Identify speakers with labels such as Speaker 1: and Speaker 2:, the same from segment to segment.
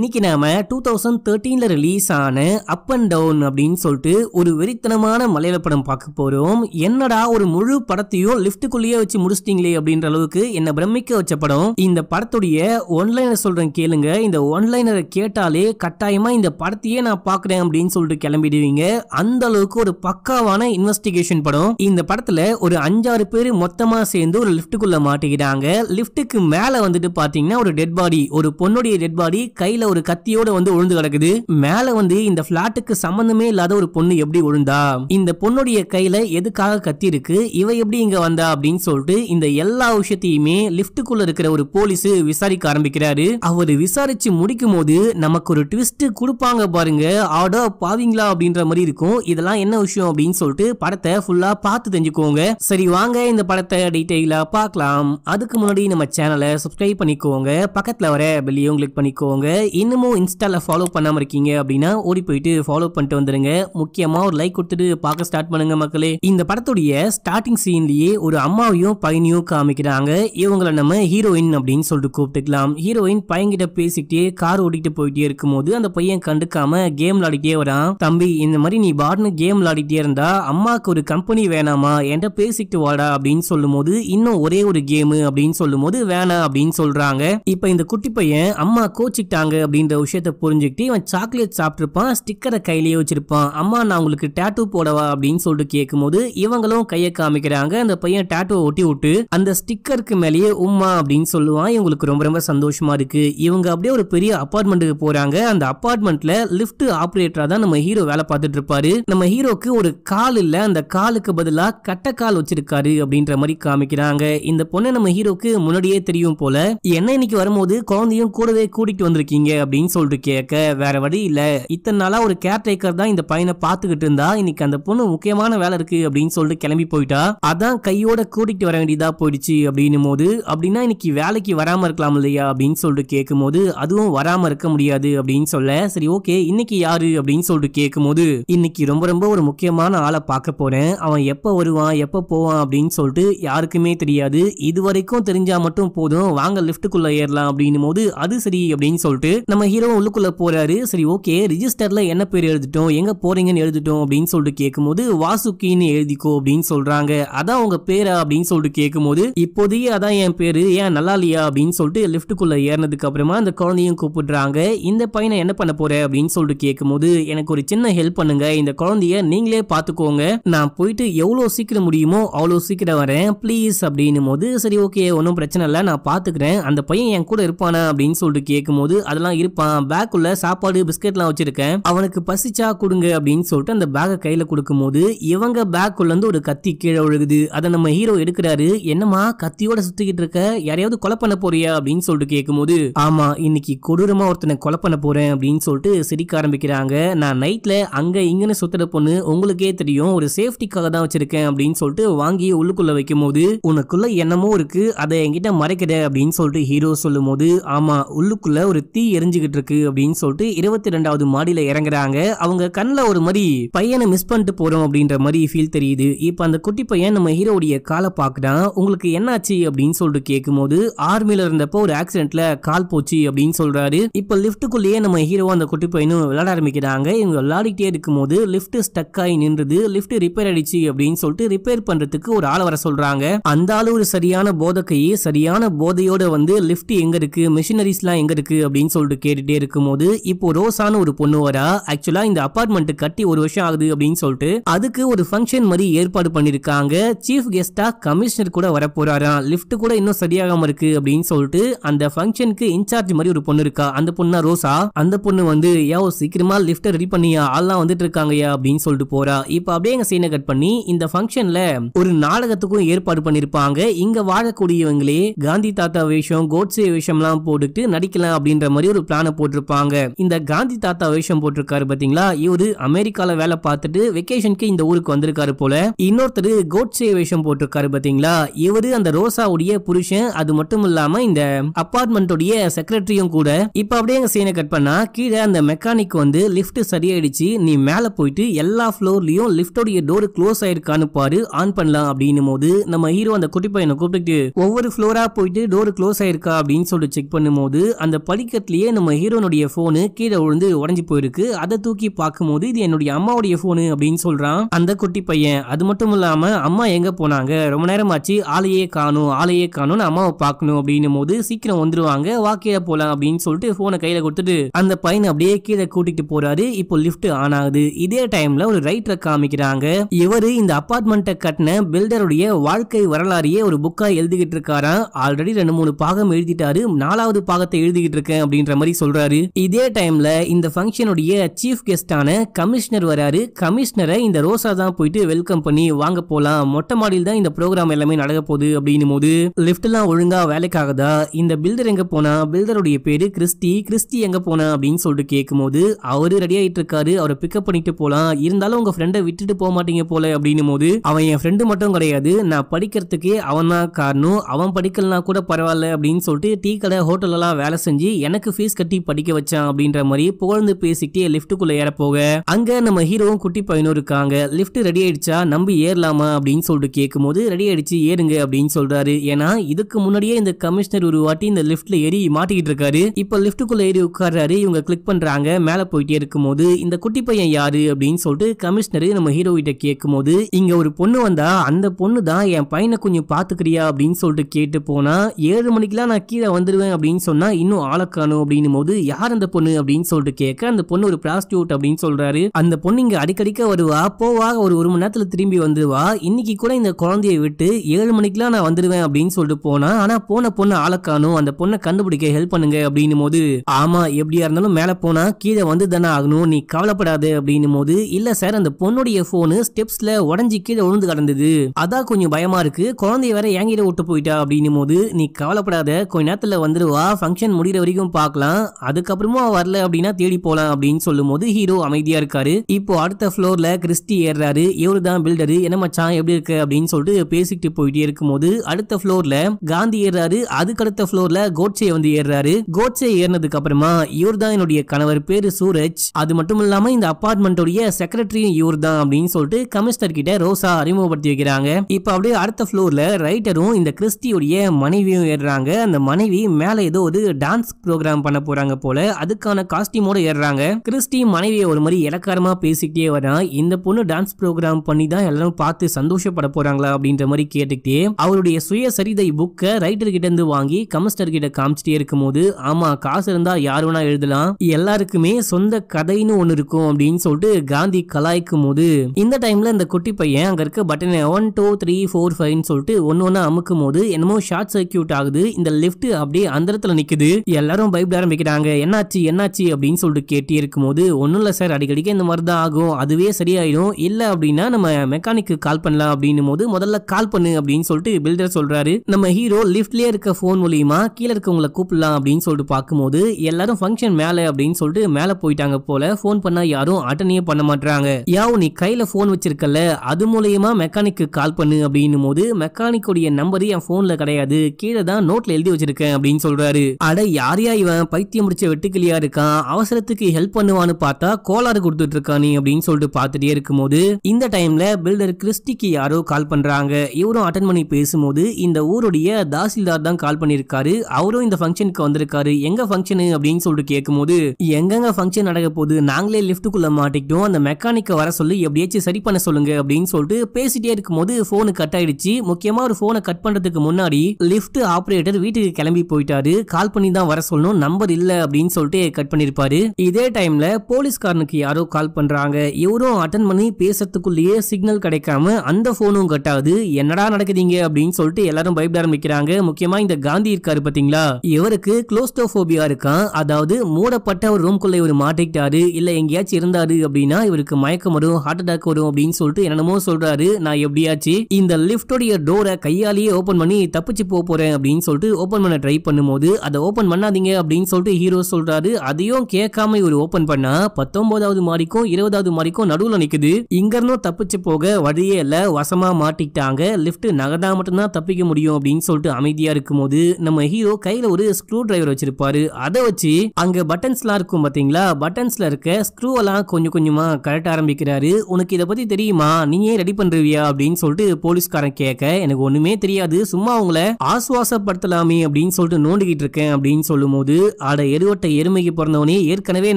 Speaker 1: இன்னைக்கு நாம two thousand தேர்ட்டீன்ல release ஆன அப் அண்ட் டவுன் அப்படின்னு சொல்லிட்டு ஒரு வெறித்தனமான மலையாள படம் பார்க்க போறோம் என்னடா ஒரு முழு படத்தையும் லிப்டுக்குள்ளேயே வச்சு முடிச்சிட்டிங்களே அப்படின்ற அளவுக்கு என்ன பிரமிக்க வச்ச படம் இந்த படத்துடைய ஒன்லைனர் சொல்றேன் கேளுங்க இந்த ஒன்லைனரை கேட்டாலே கட்டாயமா இந்த படத்தையே நான் பாக்குறேன் அப்படின்னு சொல்லிட்டு கிளம்பிடுவீங்க அந்த அளவுக்கு ஒரு பக்காவான இன்வெஸ்டிகேஷன் படம் இந்த படத்துல ஒரு அஞ்சாறு பேர் மொத்தமா சேர்ந்து ஒரு லிப்டுக்குள்ள மாட்டிக்கிறாங்க லிப்டுக்கு மேல வந்துட்டு பாத்தீங்கன்னா ஒரு டெட் பாடி ஒரு பொண்ணுடைய டெட் பாடி கையில ஒரு கத்தியோட வந்து விழுந்து கிடக்குது மேல வந்து இந்த பிளாட்டுக்கு சம்பந்தமே இல்லாத ஒரு பொண்ணு எப்படி விழுந்தா இந்த பொண்ணுடைய கையில எதுக்காக கத்தி இருக்கு இவ எப்படி இங்க வந்தா அப்படின்னு சொல்லிட்டு இந்த எல்லா விஷயத்தையுமே லிப்டுக்குள்ள இருக்கிற ஒரு போலீஸ் விசாரிக்க ஆரம்பிக்கிறாரு அவரு விசாரிச்சு முடிக்கும் போது நமக்கு ஒரு ட்விஸ்ட் கொடுப்பாங்க பாருங்க ஆடோ பாவீங்களா அப்படின்ற மாதிரி இருக்கும் இதெல்லாம் என்ன விஷயம் அப்படின்னு சொல்லிட்டு படத்தை ஃபுல்லா பார்த்து தெரிஞ்சுக்கோங்க சரி வாங்க இந்த படத்தை டீட்டெயிலா பார்க்கலாம் அதுக்கு முன்னாடி நம்ம சேனலை சப்ஸ்கிரைப் பண்ணிக்கோங்க பக்கத்துல வர பெல்லியும் கிளிக் பண்ணிக்கோங்க இன்னமும் இன்ஸ்டாவில் ஃபாலோ பண்ணாமல் இருக்கீங்க அப்படின்னா ஓடி போயிட்டு ஃபாலோ பண்ணிட்டு வந்துடுங்க முக்கியமாக ஒரு லைக் கொடுத்துட்டு பார்க்க ஸ்டார்ட் பண்ணுங்க மக்களே இந்த படத்துடைய ஸ்டார்டிங் சீன்லேயே ஒரு அம்மாவையும் பையனையும் காமிக்கிறாங்க இவங்களை நம்ம ஹீரோயின் அப்படின்னு சொல்லிட்டு கூப்பிட்டுக்கலாம் ஹீரோயின் பையன்கிட்ட பேசிக்கிட்டே கார் ஓடிக்கிட்டு போயிட்டே இருக்கும்போது அந்த பையன் கண்டுக்காம கேம் விளாடிட்டே வரான் தம்பி இந்த மாதிரி நீ பாட்னு கேம் விளாடிட்டே இருந்தா அம்மாவுக்கு ஒரு கம்பெனி வேணாமா என்கிட்ட பேசிக்கிட்டு வாடா அப்படின்னு சொல்லும் போது இன்னும் ஒரே ஒரு கேமு அப்படின்னு சொல்லும் போது வேணாம் அப்படின்னு சொல்றாங்க இப்ப இந்த குட்டி பையன் அம்மா கோச்சிக்கிட்டாங்க அப்படின்ற விஷயத்த புரிஞ்சுக்கிட்டு இவன் சாக்லேட் சாப்பிட்டுருப்பான் ஸ்டிக்கரை கையிலேயே வச்சிருப்பான் அம்மா நான் உங்களுக்கு டேட்டூ போடவா அப்படின்னு சொல்லிட்டு கேட்கும்போது இவங்களும் கையை காமிக்கிறாங்க அந்த பையன் டேட்டூவை ஒட்டி விட்டு அந்த ஸ்டிக்கருக்கு மேலேயே உம்மா அப்படின்னு சொல்லுவான் இவங்களுக்கு ரொம்ப ரொம்ப சந்தோஷமா இருக்கு இவங்க அப்படியே ஒரு பெரிய அப்பார்ட்மெண்ட்டுக்கு போறாங்க அந்த அப்பார்ட்மெண்ட்ல லிப்ட் ஆப்ரேட்டரா தான் நம்ம ஹீரோ வேலை பார்த்துட்டு இருப்பாரு நம்ம ஹீரோக்கு ஒரு கால் இல்ல அந்த காலுக்கு பதிலாக கட்டக்கால் வச்சிருக்காரு அப்படின்ற மாதிரி காமிக்கிறாங்க இந்த பொண்ணை நம்ம ஹீரோக்கு முன்னாடியே தெரியும் போல என்ன இன்னைக்கு வரும்போது குழந்தையும் கூடவே கூட்டிட்டு வந்திருக்கீங்க போறீங்க அப்படின்னு சொல்லிட்டு கேட்க வேற வழி இல்ல இத்தனை நாளா ஒரு கேர் டேக்கர் தான் இந்த பையனை பாத்துக்கிட்டு இருந்தா இன்னைக்கு அந்த பொண்ணு முக்கியமான வேலை இருக்கு அப்படின்னு சொல்லிட்டு கிளம்பி போயிட்டா அதான் கையோட கூட்டிட்டு வர வேண்டியதா போயிடுச்சு அப்படின்னும் போது அப்படின்னா இன்னைக்கு வேலைக்கு வராம இருக்கலாம் இல்லையா அப்படின்னு சொல்லிட்டு கேட்கும் போது அதுவும் வராம இருக்க முடியாது அப்படின்னு சொல்ல சரி ஓகே இன்னைக்கு யாரு அப்படின்னு சொல்லிட்டு கேட்கும் போது இன்னைக்கு ரொம்ப ரொம்ப ஒரு முக்கியமான ஆளை பார்க்க போறேன் அவன் எப்ப வருவான் எப்ப போவான் அப்படின்னு சொல்லிட்டு யாருக்குமே தெரியாது இது வரைக்கும் தெரிஞ்சா மட்டும் போதும் வாங்க லிப்டுக்குள்ள ஏறலாம் அப்படின்னும் போது அது சரி அப்படின்னு சொல்லிட்டு நம்ம ஹீரோ உள்ளுக்குள்ள போறாரு சரி ஓகே ரிஜிஸ்டர்ல என்ன பேர் எழுதிட்டோம் எங்க போறீங்கன்னு எழுதிட்டோம் அப்படின்னு சொல்லிட்டு கேட்கும்போது வாசுக்கின்னு எழுதிக்கோ அப்படின்னு சொல்றாங்க அதான் உங்க பேரா அப்படின்னு சொல்லிட்டு கேட்கும்போது இப்போதைய அதான் என் பேரு ஏன் நல்லா இல்லையா அப்படின்னு சொல்லிட்டு லிஃப்ட்டுக்குள்ள ஏறினதுக்கு அப்புறமா அந்த குழந்தையும் கூப்பிடுறாங்க இந்த பையனை என்ன பண்ண போற அப்படின்னு சொல்லிட்டு கேட்கும்போது எனக்கு ஒரு சின்ன ஹெல்ப் பண்ணுங்க இந்த குழந்தைய நீங்களே பாத்துக்கோங்க நான் போயிட்டு எவ்வளவு சீக்கிரம் முடியுமோ அவ்வளோ சீக்கிரம் வரேன் ப்ளீஸ் அப்படின்னும் போது சரி ஓகே ஒன்றும் பிரச்சனை இல்லை நான் பாத்துக்கிறேன் அந்த பையன் என் கூட இருப்பானா அப்படின்னு சொல்லிட்டு கேட்கும்போது அதெல்லாம் தான் இருப்பான் பேக்குள்ள சாப்பாடு பிஸ்கெட்லாம் வச்சிருக்கேன் அவனுக்கு பசிச்சா கொடுங்க அப்படின்னு சொல்லிட்டு அந்த பேக்கை கையில கொடுக்கும் போது இவங்க பேக்குள்ள இருந்து ஒரு கத்தி கீழே விழுகுது அதை நம்ம ஹீரோ எடுக்கிறாரு என்னமா கத்தியோட சுத்திக்கிட்டு இருக்க யாரையாவது கொலை பண்ண போறியா அப்படின்னு சொல்லிட்டு கேட்கும்போது ஆமா இன்னைக்கு கொடூரமா ஒருத்தனை கொலை பண்ண போறேன் அப்படின்னு சொல்லிட்டு சிரிக்க ஆரம்பிக்கிறாங்க நான் நைட்ல அங்க இங்கன்னு சுத்துற பொண்ணு உங்களுக்கே தெரியும் ஒரு சேஃப்டிக்காக தான் வச்சிருக்கேன் அப்படின்னு சொல்லிட்டு வாங்கி உள்ளுக்குள்ள வைக்கும் போது உனக்குள்ள என்னமோ இருக்கு அதை என்கிட்ட மறைக்கிற அப்படின்னு சொல்லிட்டு ஹீரோ சொல்லும் போது ஆமா உள்ளுக்குள்ள ஒரு தீ எரிஞ்சுக்கிட்டு இருக்கு அப்படின்னு சொல்லிட்டு இருபத்தி ரெண்டாவது மாடியில இறங்குறாங்க அவங்க கண்ணில் ஒரு மாதிரி பையனை மிஸ் பண்ணிட்டு போறோம் அப்படின்ற மாதிரி ஃபீல் தெரியுது இப்போ அந்த குட்டி பையன் நம்ம ஹீரோடைய காலை பார்க்குறான் உங்களுக்கு என்னாச்சு அப்படின்னு சொல்லிட்டு கேட்கும்போது ஆர்மியில இருந்தப்போ ஒரு ஆக்சிடென்ட்ல கால் போச்சு அப்படின்னு சொல்றாரு இப்போ லிஃப்ட்டுக்குள்ளேயே நம்ம ஹீரோ அந்த குட்டி பையனும் விளாட ஆரம்பிக்கிறாங்க இவங்க விளாடிக்கிட்டே இருக்கும்போது லிஃப்ட் ஸ்டக் ஆகி நின்றுது லிஃப்ட் ரிப்பேர் ஆயிடுச்சு அப்படின்னு சொல்லிட்டு ரிப்பேர் பண்றதுக்கு ஒரு ஆள் வர சொல்றாங்க அந்த ஆளு ஒரு சரியான போதக்கையே சரியான போதையோட வந்து லிஃப்ட் எங்க இருக்கு மிஷினரிஸ்லாம் எங்க இருக்கு அப்படின்னு சொல்லிட்டு சொல்லிட்டு கேட்டுகிட்டே இருக்கும்போது இப்போ ரோசான்னு ஒரு பொண்ணு வரா ஆக்சுவலா இந்த அபார்ட்மெண்ட் கட்டி ஒரு வருஷம் ஆகுது அப்படின்னு சொல்லிட்டு அதுக்கு ஒரு ஃபங்க்ஷன் மாதிரி ஏற்பாடு பண்ணிருக்காங்க சீஃப் கெஸ்டா கமிஷனர் கூட வர போறாராம் லிஃப்ட் கூட இன்னும் சரியாகாம இருக்கு அப்படின்னு சொல்லிட்டு அந்த ஃபங்க்ஷனுக்கு இன்சார்ஜ் மாதிரி ஒரு பொண்ணு இருக்கா அந்த பொண்ணு ரோசா அந்த பொண்ணு வந்து ஏவோ சீக்கிரமா லிஃப்ட் ரெடி பண்ணியா ஆள்லாம் வந்துட்டு இருக்காங்கயா அப்படின்னு சொல்லிட்டு போறா இப்போ அப்படியே எங்க சீனை கட் பண்ணி இந்த ஃபங்க்ஷன்ல ஒரு நாடகத்துக்கும் ஏற்பாடு பண்ணிருப்பாங்க இங்க வாழக்கூடியவங்களே காந்தி தாத்தா வேஷம் கோட்ஸே வேஷம்லாம் போட்டுட்டு நடிக்கலாம் அப்படின்ற மாதிரி ஒரு ஒரு பிளானை போட்டிருப்பாங்க இந்த காந்தி தாத்தா வேஷம் போட்டிருக்காரு பாத்தீங்களா இவரு அமெரிக்கால வேலை பார்த்துட்டு வெக்கேஷனுக்கு இந்த ஊருக்கு வந்திருக்காரு போல இன்னொருத்தர் கோட்ஸே வேஷம் போட்டிருக்காரு பாத்தீங்களா இவரு அந்த ரோசாவுடைய புருஷன் அது மட்டும் இல்லாம இந்த அபார்ட்மெண்ட்டுடைய செக்ரட்டரியும் கூட இப்ப அப்படியே சீனை கட் பண்ணா கீழே அந்த மெக்கானிக் வந்து லிப்ட் சரியாயிடுச்சு நீ மேல போயிட்டு எல்லா ஃப்ளோர்லயும் லிப்டோடைய டோர் க்ளோஸ் ஆயிருக்கான்னு பாரு ஆன் பண்ணலாம் அப்படின்னு போது நம்ம ஹீரோ அந்த குட்டி பையனை கூப்பிட்டு ஒவ்வொரு ஃப்ளோரா போயிட்டு டோர் க்ளோஸ் ஆயிருக்கா அப்படின்னு சொல்லிட்டு செக் பண்ணும் போது அந்த படிக்கட்லயே நம்ம ஹீரோனுடைய ஃபோனு கீழே விழுந்து உடஞ்சி போயிருக்கு அதை தூக்கி பார்க்கும்போது இது என்னுடைய அம்மாவுடைய ஃபோனு அப்படின்னு சொல்றான் அந்த குட்டி பையன் அது மட்டும் இல்லாம அம்மா எங்க போனாங்க ரொம்ப நேரம் ஆச்சு ஆலையே காணும் ஆலையே காணும் அம்மாவை பார்க்கணும் அப்படின்னும் போது சீக்கிரம் வந்துருவாங்க வாக்கையில போலாம் அப்படின்னு சொல்லிட்டு போனை கையில கொடுத்துட்டு அந்த பையன் அப்படியே கீழே கூட்டிட்டு போறாரு இப்போ லிப்ட் ஆன் ஆகுது இதே டைம்ல ஒரு ரைட்டர் காமிக்கிறாங்க இவரு இந்த அபார்ட்மெண்ட்டை கட்டின பில்டருடைய வாழ்க்கை வரலாறையே ஒரு புக்கா எழுதிக்கிட்டு இருக்காராம் ஆல்ரெடி ரெண்டு மூணு பாகம் எழுதிட்டாரு நாலாவது பாகத்தை எழுதிக்கிட்டு இருக்கேன் அப்படின்னு அப்படின்ற மாதிரி சொல்றாரு இதே டைம்ல இந்த ஃபங்க்ஷனுடைய சீஃப் கெஸ்டான கமிஷனர் வராரு கமிஷனரை இந்த ரோசா தான் போயிட்டு வெல்கம் பண்ணி வாங்க போலாம் மொட்டை மாடியில் தான் இந்த ப்ரோக்ராம் எல்லாமே நடக்க போகுது அப்படின்னும் போது லிப்ட் எல்லாம் ஒழுங்கா வேலைக்காகதா இந்த பில்டர் எங்க போனா பில்டருடைய பேரு கிறிஸ்டி கிறிஸ்டி எங்க போனா அப்படின்னு சொல்லிட்டு கேட்கும் போது அவரு ரெடி ஆயிட்டு இருக்காரு அவரை பிக்கப் பண்ணிட்டு போலாம் இருந்தாலும் உங்க ஃப்ரெண்டை விட்டுட்டு போக மாட்டீங்க போல அப்படின்னும் போது அவன் என் ஃப்ரெண்டு மட்டும் கிடையாது நான் படிக்கிறதுக்கே அவன் தான் காரணம் அவன் படிக்கலனா கூட பரவாயில்ல அப்படின்னு சொல்லிட்டு டீ கடை எல்லாம் வேலை செஞ்சு எனக்கு ஃபீஸ் கட்டி படிக்க வச்சான் அப்படின்ற மாதிரி புகழ்ந்து பேசிக்கிட்டே லிப்டுக்குள்ள ஏற போக அங்க நம்ம ஹீரோவும் குட்டி பையனும் இருக்காங்க லிப்ட் ரெடி ஆயிடுச்சா நம்பி ஏறலாமா அப்படின்னு சொல்லிட்டு கேட்கும் போது ரெடி ஆயிடுச்சு ஏறுங்க அப்படின்னு சொல்றாரு ஏன்னா இதுக்கு முன்னாடியே இந்த கமிஷனர் ஒரு வாட்டி இந்த லிப்ட்ல ஏறி மாட்டிக்கிட்டு இருக்காரு இப்ப லிஃப்ட்டுக்குள்ள ஏறி உட்கார்றாரு இவங்க கிளிக் பண்றாங்க மேல போயிட்டே இருக்கும் போது இந்த குட்டி பையன் யாரு அப்படின்னு சொல்லிட்டு கமிஷனர் நம்ம ஹீரோ கிட்ட கேட்கும் போது இங்க ஒரு பொண்ணு வந்தா அந்த பொண்ணு தான் என் பையனை கொஞ்சம் பாத்துக்கிறியா அப்படின்னு சொல்லிட்டு கேட்டு போனா ஏழு மணிக்கெல்லாம் நான் கீழே வந்துருவேன் அப்படின்னு சொன்னா இன்னும் ஆளக்கானு அப்படின்னும் போது யார் அந்த பொண்ணு அப்படின்னு சொல்லிட்டு கேட்க அந்த பொண்ணு ஒரு பிராஸ்டியூட் அப்படின்னு சொல்றாரு அந்த பொண்ணு இங்க அடிக்கடிக்க வருவா போவா ஒரு ஒரு மணி நேரத்துல திரும்பி வந்துருவா இன்னைக்கு கூட இந்த குழந்தைய விட்டு ஏழு மணிக்கெல்லாம் நான் வந்துடுவேன் அப்படின்னு சொல்லிட்டு போனா ஆனா போன பொண்ணு ஆளக்கானும் அந்த பொண்ணை கண்டுபிடிக்க ஹெல்ப் பண்ணுங்க அப்படின்னும் போது ஆமா எப்படியா இருந்தாலும் மேல போனா கீழே வந்து தானே ஆகணும் நீ கவலைப்படாது அப்படின்னும் போது இல்ல சார் அந்த பொண்ணுடைய போனு ஸ்டெப்ஸ்ல உடஞ்சி கீழே விழுந்து கடந்தது அதான் கொஞ்சம் பயமா இருக்கு குழந்தைய வேற ஏங்கிட்ட விட்டு போயிட்டா அப்படின்னும் போது நீ கவலைப்படாத கொஞ்ச நேரத்துல வந்துருவா ஃபங்க்ஷன் முடிகிற வரைக்கும் பார்க்கலாம் பார்க்கலாம் அதுக்கப்புறமா வரல அப்படின்னா தேடி போகலாம் அப்படின்னு சொல்லும் போது ஹீரோ அமைதியா இருக்காரு இப்போ அடுத்த ஃப்ளோர்ல கிறிஸ்டி ஏறுறாரு இவரு தான் பில்டரு என்ன மச்சான் எப்படி இருக்கு அப்படின்னு சொல்லிட்டு பேசிக்கிட்டு போயிட்டே இருக்கும்போது அடுத்த ஃப்ளோர்ல காந்தி ஏறுறாரு அதுக்கடுத்த ஃப்ளோர்ல கோட்சே வந்து ஏறுறாரு கோட்சே ஏறினதுக்கு அப்புறமா இவர் தான் என்னுடைய கணவர் பேரு சூரஜ் அது மட்டும் இல்லாமல் இந்த அப்பார்ட்மெண்ட்டோடைய செக்ரட்டரியும் இவர் தான் அப்படின்னு சொல்லிட்டு கமிஷனர் கிட்ட ரோசா அறிமுகப்படுத்தி வைக்கிறாங்க இப்போ அப்படியே அடுத்த ஃப்ளோர்ல ரைட்டரும் இந்த கிறிஸ்டியுடைய மனைவியும் ஏறுறாங்க அந்த மனைவி மேலே ஏதோ ஒரு டான்ஸ் ப்ரோக்ராம் பண்ண போறாங்க போல அதுக்கான காஸ்டியூமோட ஏறுறாங்க கிறிஸ்டி மனைவியை ஒரு மாதிரி இலக்காரமா பேசிக்கிட்டே வரா இந்த பொண்ணு டான்ஸ் ப்ரோக்ராம் பண்ணி தான் எல்லாரும் பார்த்து சந்தோஷப்பட போறாங்களா அப்படின்ற மாதிரி கேட்டுக்கிட்டே அவருடைய சுய சரிதை புக்கை ரைட்டர் கிட்ட இருந்து வாங்கி கமிஸ்டர் கிட்ட காமிச்சிட்டே இருக்கும் போது ஆமா காசு இருந்தா யார் வேணா எழுதலாம் எல்லாருக்குமே சொந்த கதைன்னு ஒண்ணு இருக்கும் அப்படின்னு சொல்லிட்டு காந்தி கலாய்க்கும் போது இந்த டைம்ல இந்த குட்டி பையன் அங்க இருக்க button one two three four ஃபைவ்னு சொல்லிட்டு ஒன்னு ஒன்னா அமுக்கும் போது என்னமோ ஷார்ட் சர்க்கியூட் ஆகுது இந்த லிப்ட் அப்படியே அந்த இடத்துல நிக்குது எல்லாரும் பயப்பட ஆரம்பிக்கிறாங்க என்னாச்சு என்னாச்சு அப்படின்னு சொல்லிட்டு கேட்டே இருக்கும்போது ஒன்றும் இல்லை சார் அடிக்கடிக்கு இந்த மாதிரி தான் ஆகும் அதுவே சரியாயிடும் இல்லை அப்படின்னா நம்ம மெக்கானிக்கு கால் பண்ணலாம் அப்படின்னும் போது முதல்ல கால் பண்ணு அப்படின்னு சொல்லிட்டு பில்டர் சொல்றாரு நம்ம ஹீரோ லிஃப்ட்லேயே இருக்க ஃபோன் மூலியமா கீழே இருக்கவங்களை கூப்பிடலாம் அப்படின்னு சொல்லிட்டு பார்க்கும்போது எல்லாரும் ஃபங்க்ஷன் மேலே அப்படின்னு சொல்லிட்டு மேலே போயிட்டாங்க போல ஃபோன் பண்ணா யாரும் அட்டனையே பண்ண மாட்டாங்க யாவ் நீ கையில ஃபோன் வச்சிருக்கல அது மூலியமா மெக்கானிக்கு கால் பண்ணு அப்படின்னும் போது மெக்கானிக்குடைய நம்பர் என் ஃபோன்ல கிடையாது கீழே தான் நோட்ல எழுதி வச்சிருக்கேன் அப்படின்னு சொல்றாரு அட யாரையா இவன் பைத்தியம் முடிச்ச வெட்டுக்கிளியா இருக்கான் அவசரத்துக்கு ஹெல்ப் பண்ணுவான்னு பார்த்தா கோளாறு கொடுத்துட்டு இருக்கானே அப்படின்னு சொல்லிட்டு பார்த்துட்டே இருக்கும்போது இந்த டைம்ல பில்டர் கிறிஸ்டிக்கு யாரோ கால் பண்றாங்க இவரும் அட்டன் பண்ணி பேசும்போது இந்த ஊருடைய தாசில்தார் தான் கால் பண்ணியிருக்காரு அவரும் இந்த ஃபங்க்ஷனுக்கு வந்திருக்காரு எங்க ஃபங்க்ஷனு அப்படின்னு சொல்லிட்டு கேட்கும்போது எங்கெங்க ஃபங்க்ஷன் நடக்க போது நாங்களே லிஃப்ட்டுக்குள்ள மாட்டிக்கிட்டோம் அந்த மெக்கானிக்கை வர சொல்லி எப்படியாச்சும் சரி பண்ண சொல்லுங்க அப்படின்னு சொல்லிட்டு பேசிட்டே இருக்கும்போது போனு கட் ஆயிடுச்சு முக்கியமா ஒரு போனை கட் பண்றதுக்கு முன்னாடி லிஃப்ட் ஆப்ரேட்டர் வீட்டுக்கு கிளம்பி போயிட்டாரு கால் பண்ணி தான் வர சொல்லணும் நம்ம நம்பர் இல்லை அப்படின்னு சொல்லிட்டு கட் பண்ணியிருப்பாரு இதே டைம்ல போலீஸ்காரனுக்கு யாரோ கால் பண்றாங்க இவரும் அட்டன் பண்ணி பேசுறதுக்குள்ளேயே சிக்னல் கிடைக்காம அந்த போனும் கட் ஆகுது என்னடா நடக்குதுங்க அப்படின்னு சொல்லிட்டு எல்லாரும் பயப்பட ஆரம்பிக்கிறாங்க முக்கியமா இந்த காந்தி இருக்காரு பாத்தீங்களா இவருக்கு குளோஸ்டோபோபியா இருக்கான் அதாவது மூடப்பட்ட ஒரு ரூம்குள்ள இவர் மாட்டிக்கிட்டாரு இல்ல எங்கேயாச்சும் இருந்தாரு அப்படின்னா இவருக்கு மயக்கம் வரும் ஹார்ட் அட்டாக் வரும் அப்படின்னு சொல்லிட்டு என்னமோ சொல்றாரு நான் எப்படியாச்சு இந்த லிப்டோடைய டோரை கையாலேயே ஓபன் பண்ணி தப்பிச்சு போக போறேன் அப்படின்னு சொல்லிட்டு ஓபன் பண்ண ட்ரை பண்ணும்போது அதை ஓபன் பண்ணாதீங்க அப்படின்னு அப்படின்னு சொல்லிட்டு ஹீரோ சொல்றாரு அதையும் கேட்காம இவர் ஓபன் பண்ணா பத்தொன்பதாவது மாடிக்கும் இருபதாவது மாடிக்கும் நடுவுல நிக்குது இங்க இருந்தும் தப்பிச்சு போக வழியே இல்ல வசமா மாட்டிக்கிட்டாங்க லிப்ட் நகர்ந்தா மட்டும்தான் தப்பிக்க முடியும் அப்படின்னு சொல்லிட்டு அமைதியா இருக்கும் நம்ம ஹீரோ கையில ஒரு ஸ்க்ரூ டிரைவர் வச்சிருப்பாரு அதை வச்சு அங்க பட்டன்ஸ்லாம் இருக்கும் பாத்தீங்களா பட்டன்ஸ்ல இருக்க ஸ்க்ரூ எல்லாம் கொஞ்சம் கொஞ்சமா கரெக்ட் ஆரம்பிக்கிறாரு உனக்கு இதை பத்தி தெரியுமா நீயே ரெடி பண்றியா அப்படின்னு சொல்லிட்டு போலீஸ்காரன் கேட்க எனக்கு ஒண்ணுமே தெரியாது சும்மா அவங்கள ஆசுவாசப்படுத்தலாமே அப்படின்னு சொல்லிட்டு நோண்டிக்கிட்டு இருக்கேன் அப்படின்னு சொல்லும் போது ஆட எருவட்ட எருமைக்கு பிறந்தவனே ஏற்கனவே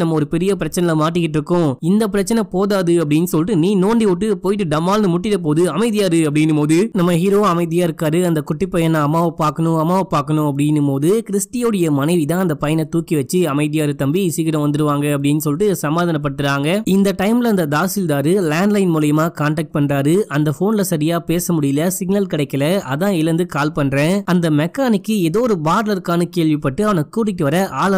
Speaker 1: நம்ம ஒரு பெரிய பிரச்சனையில மாட்டிக்கிட்டு இருக்கோம் இந்த பிரச்சனை போதாது அப்படின்னு சொல்லிட்டு நீ நோண்டி விட்டு போயிட்டு டமால்னு முட்டிட போது அமைதியாரு அப்படின்னு போது நம்ம ஹீரோ அமைதியா இருக்காரு அந்த குட்டி பையனை அம்மாவை பார்க்கணும் அம்மாவை பார்க்கணும் அப்படின்னும் போது கிறிஸ்டியோடைய மனைவி தான் அந்த பையனை தூக்கி வச்சு அமைதியாரு தம்பி சீக்கிரம் வந்துருவாங்க அப்படின்னு சொல்லிட்டு சமாதானப்படுத்துறாங்க இந்த டைம்ல அந்த தாசில்தாரு லேண்ட்லைன் மூலியமா கான்டாக்ட் பண்றாரு அந்த போன்ல சரியா பேச முடியல சிக்னல் கிடைக்கல அதான் இழந்து கால் பண்றேன் அந்த மெக்கானிக்கு ஏதோ ஒரு பார்ல இருக்கான்னு கேள்விப்பட்டு அவனை கூட்டிட்டு வர ஆள்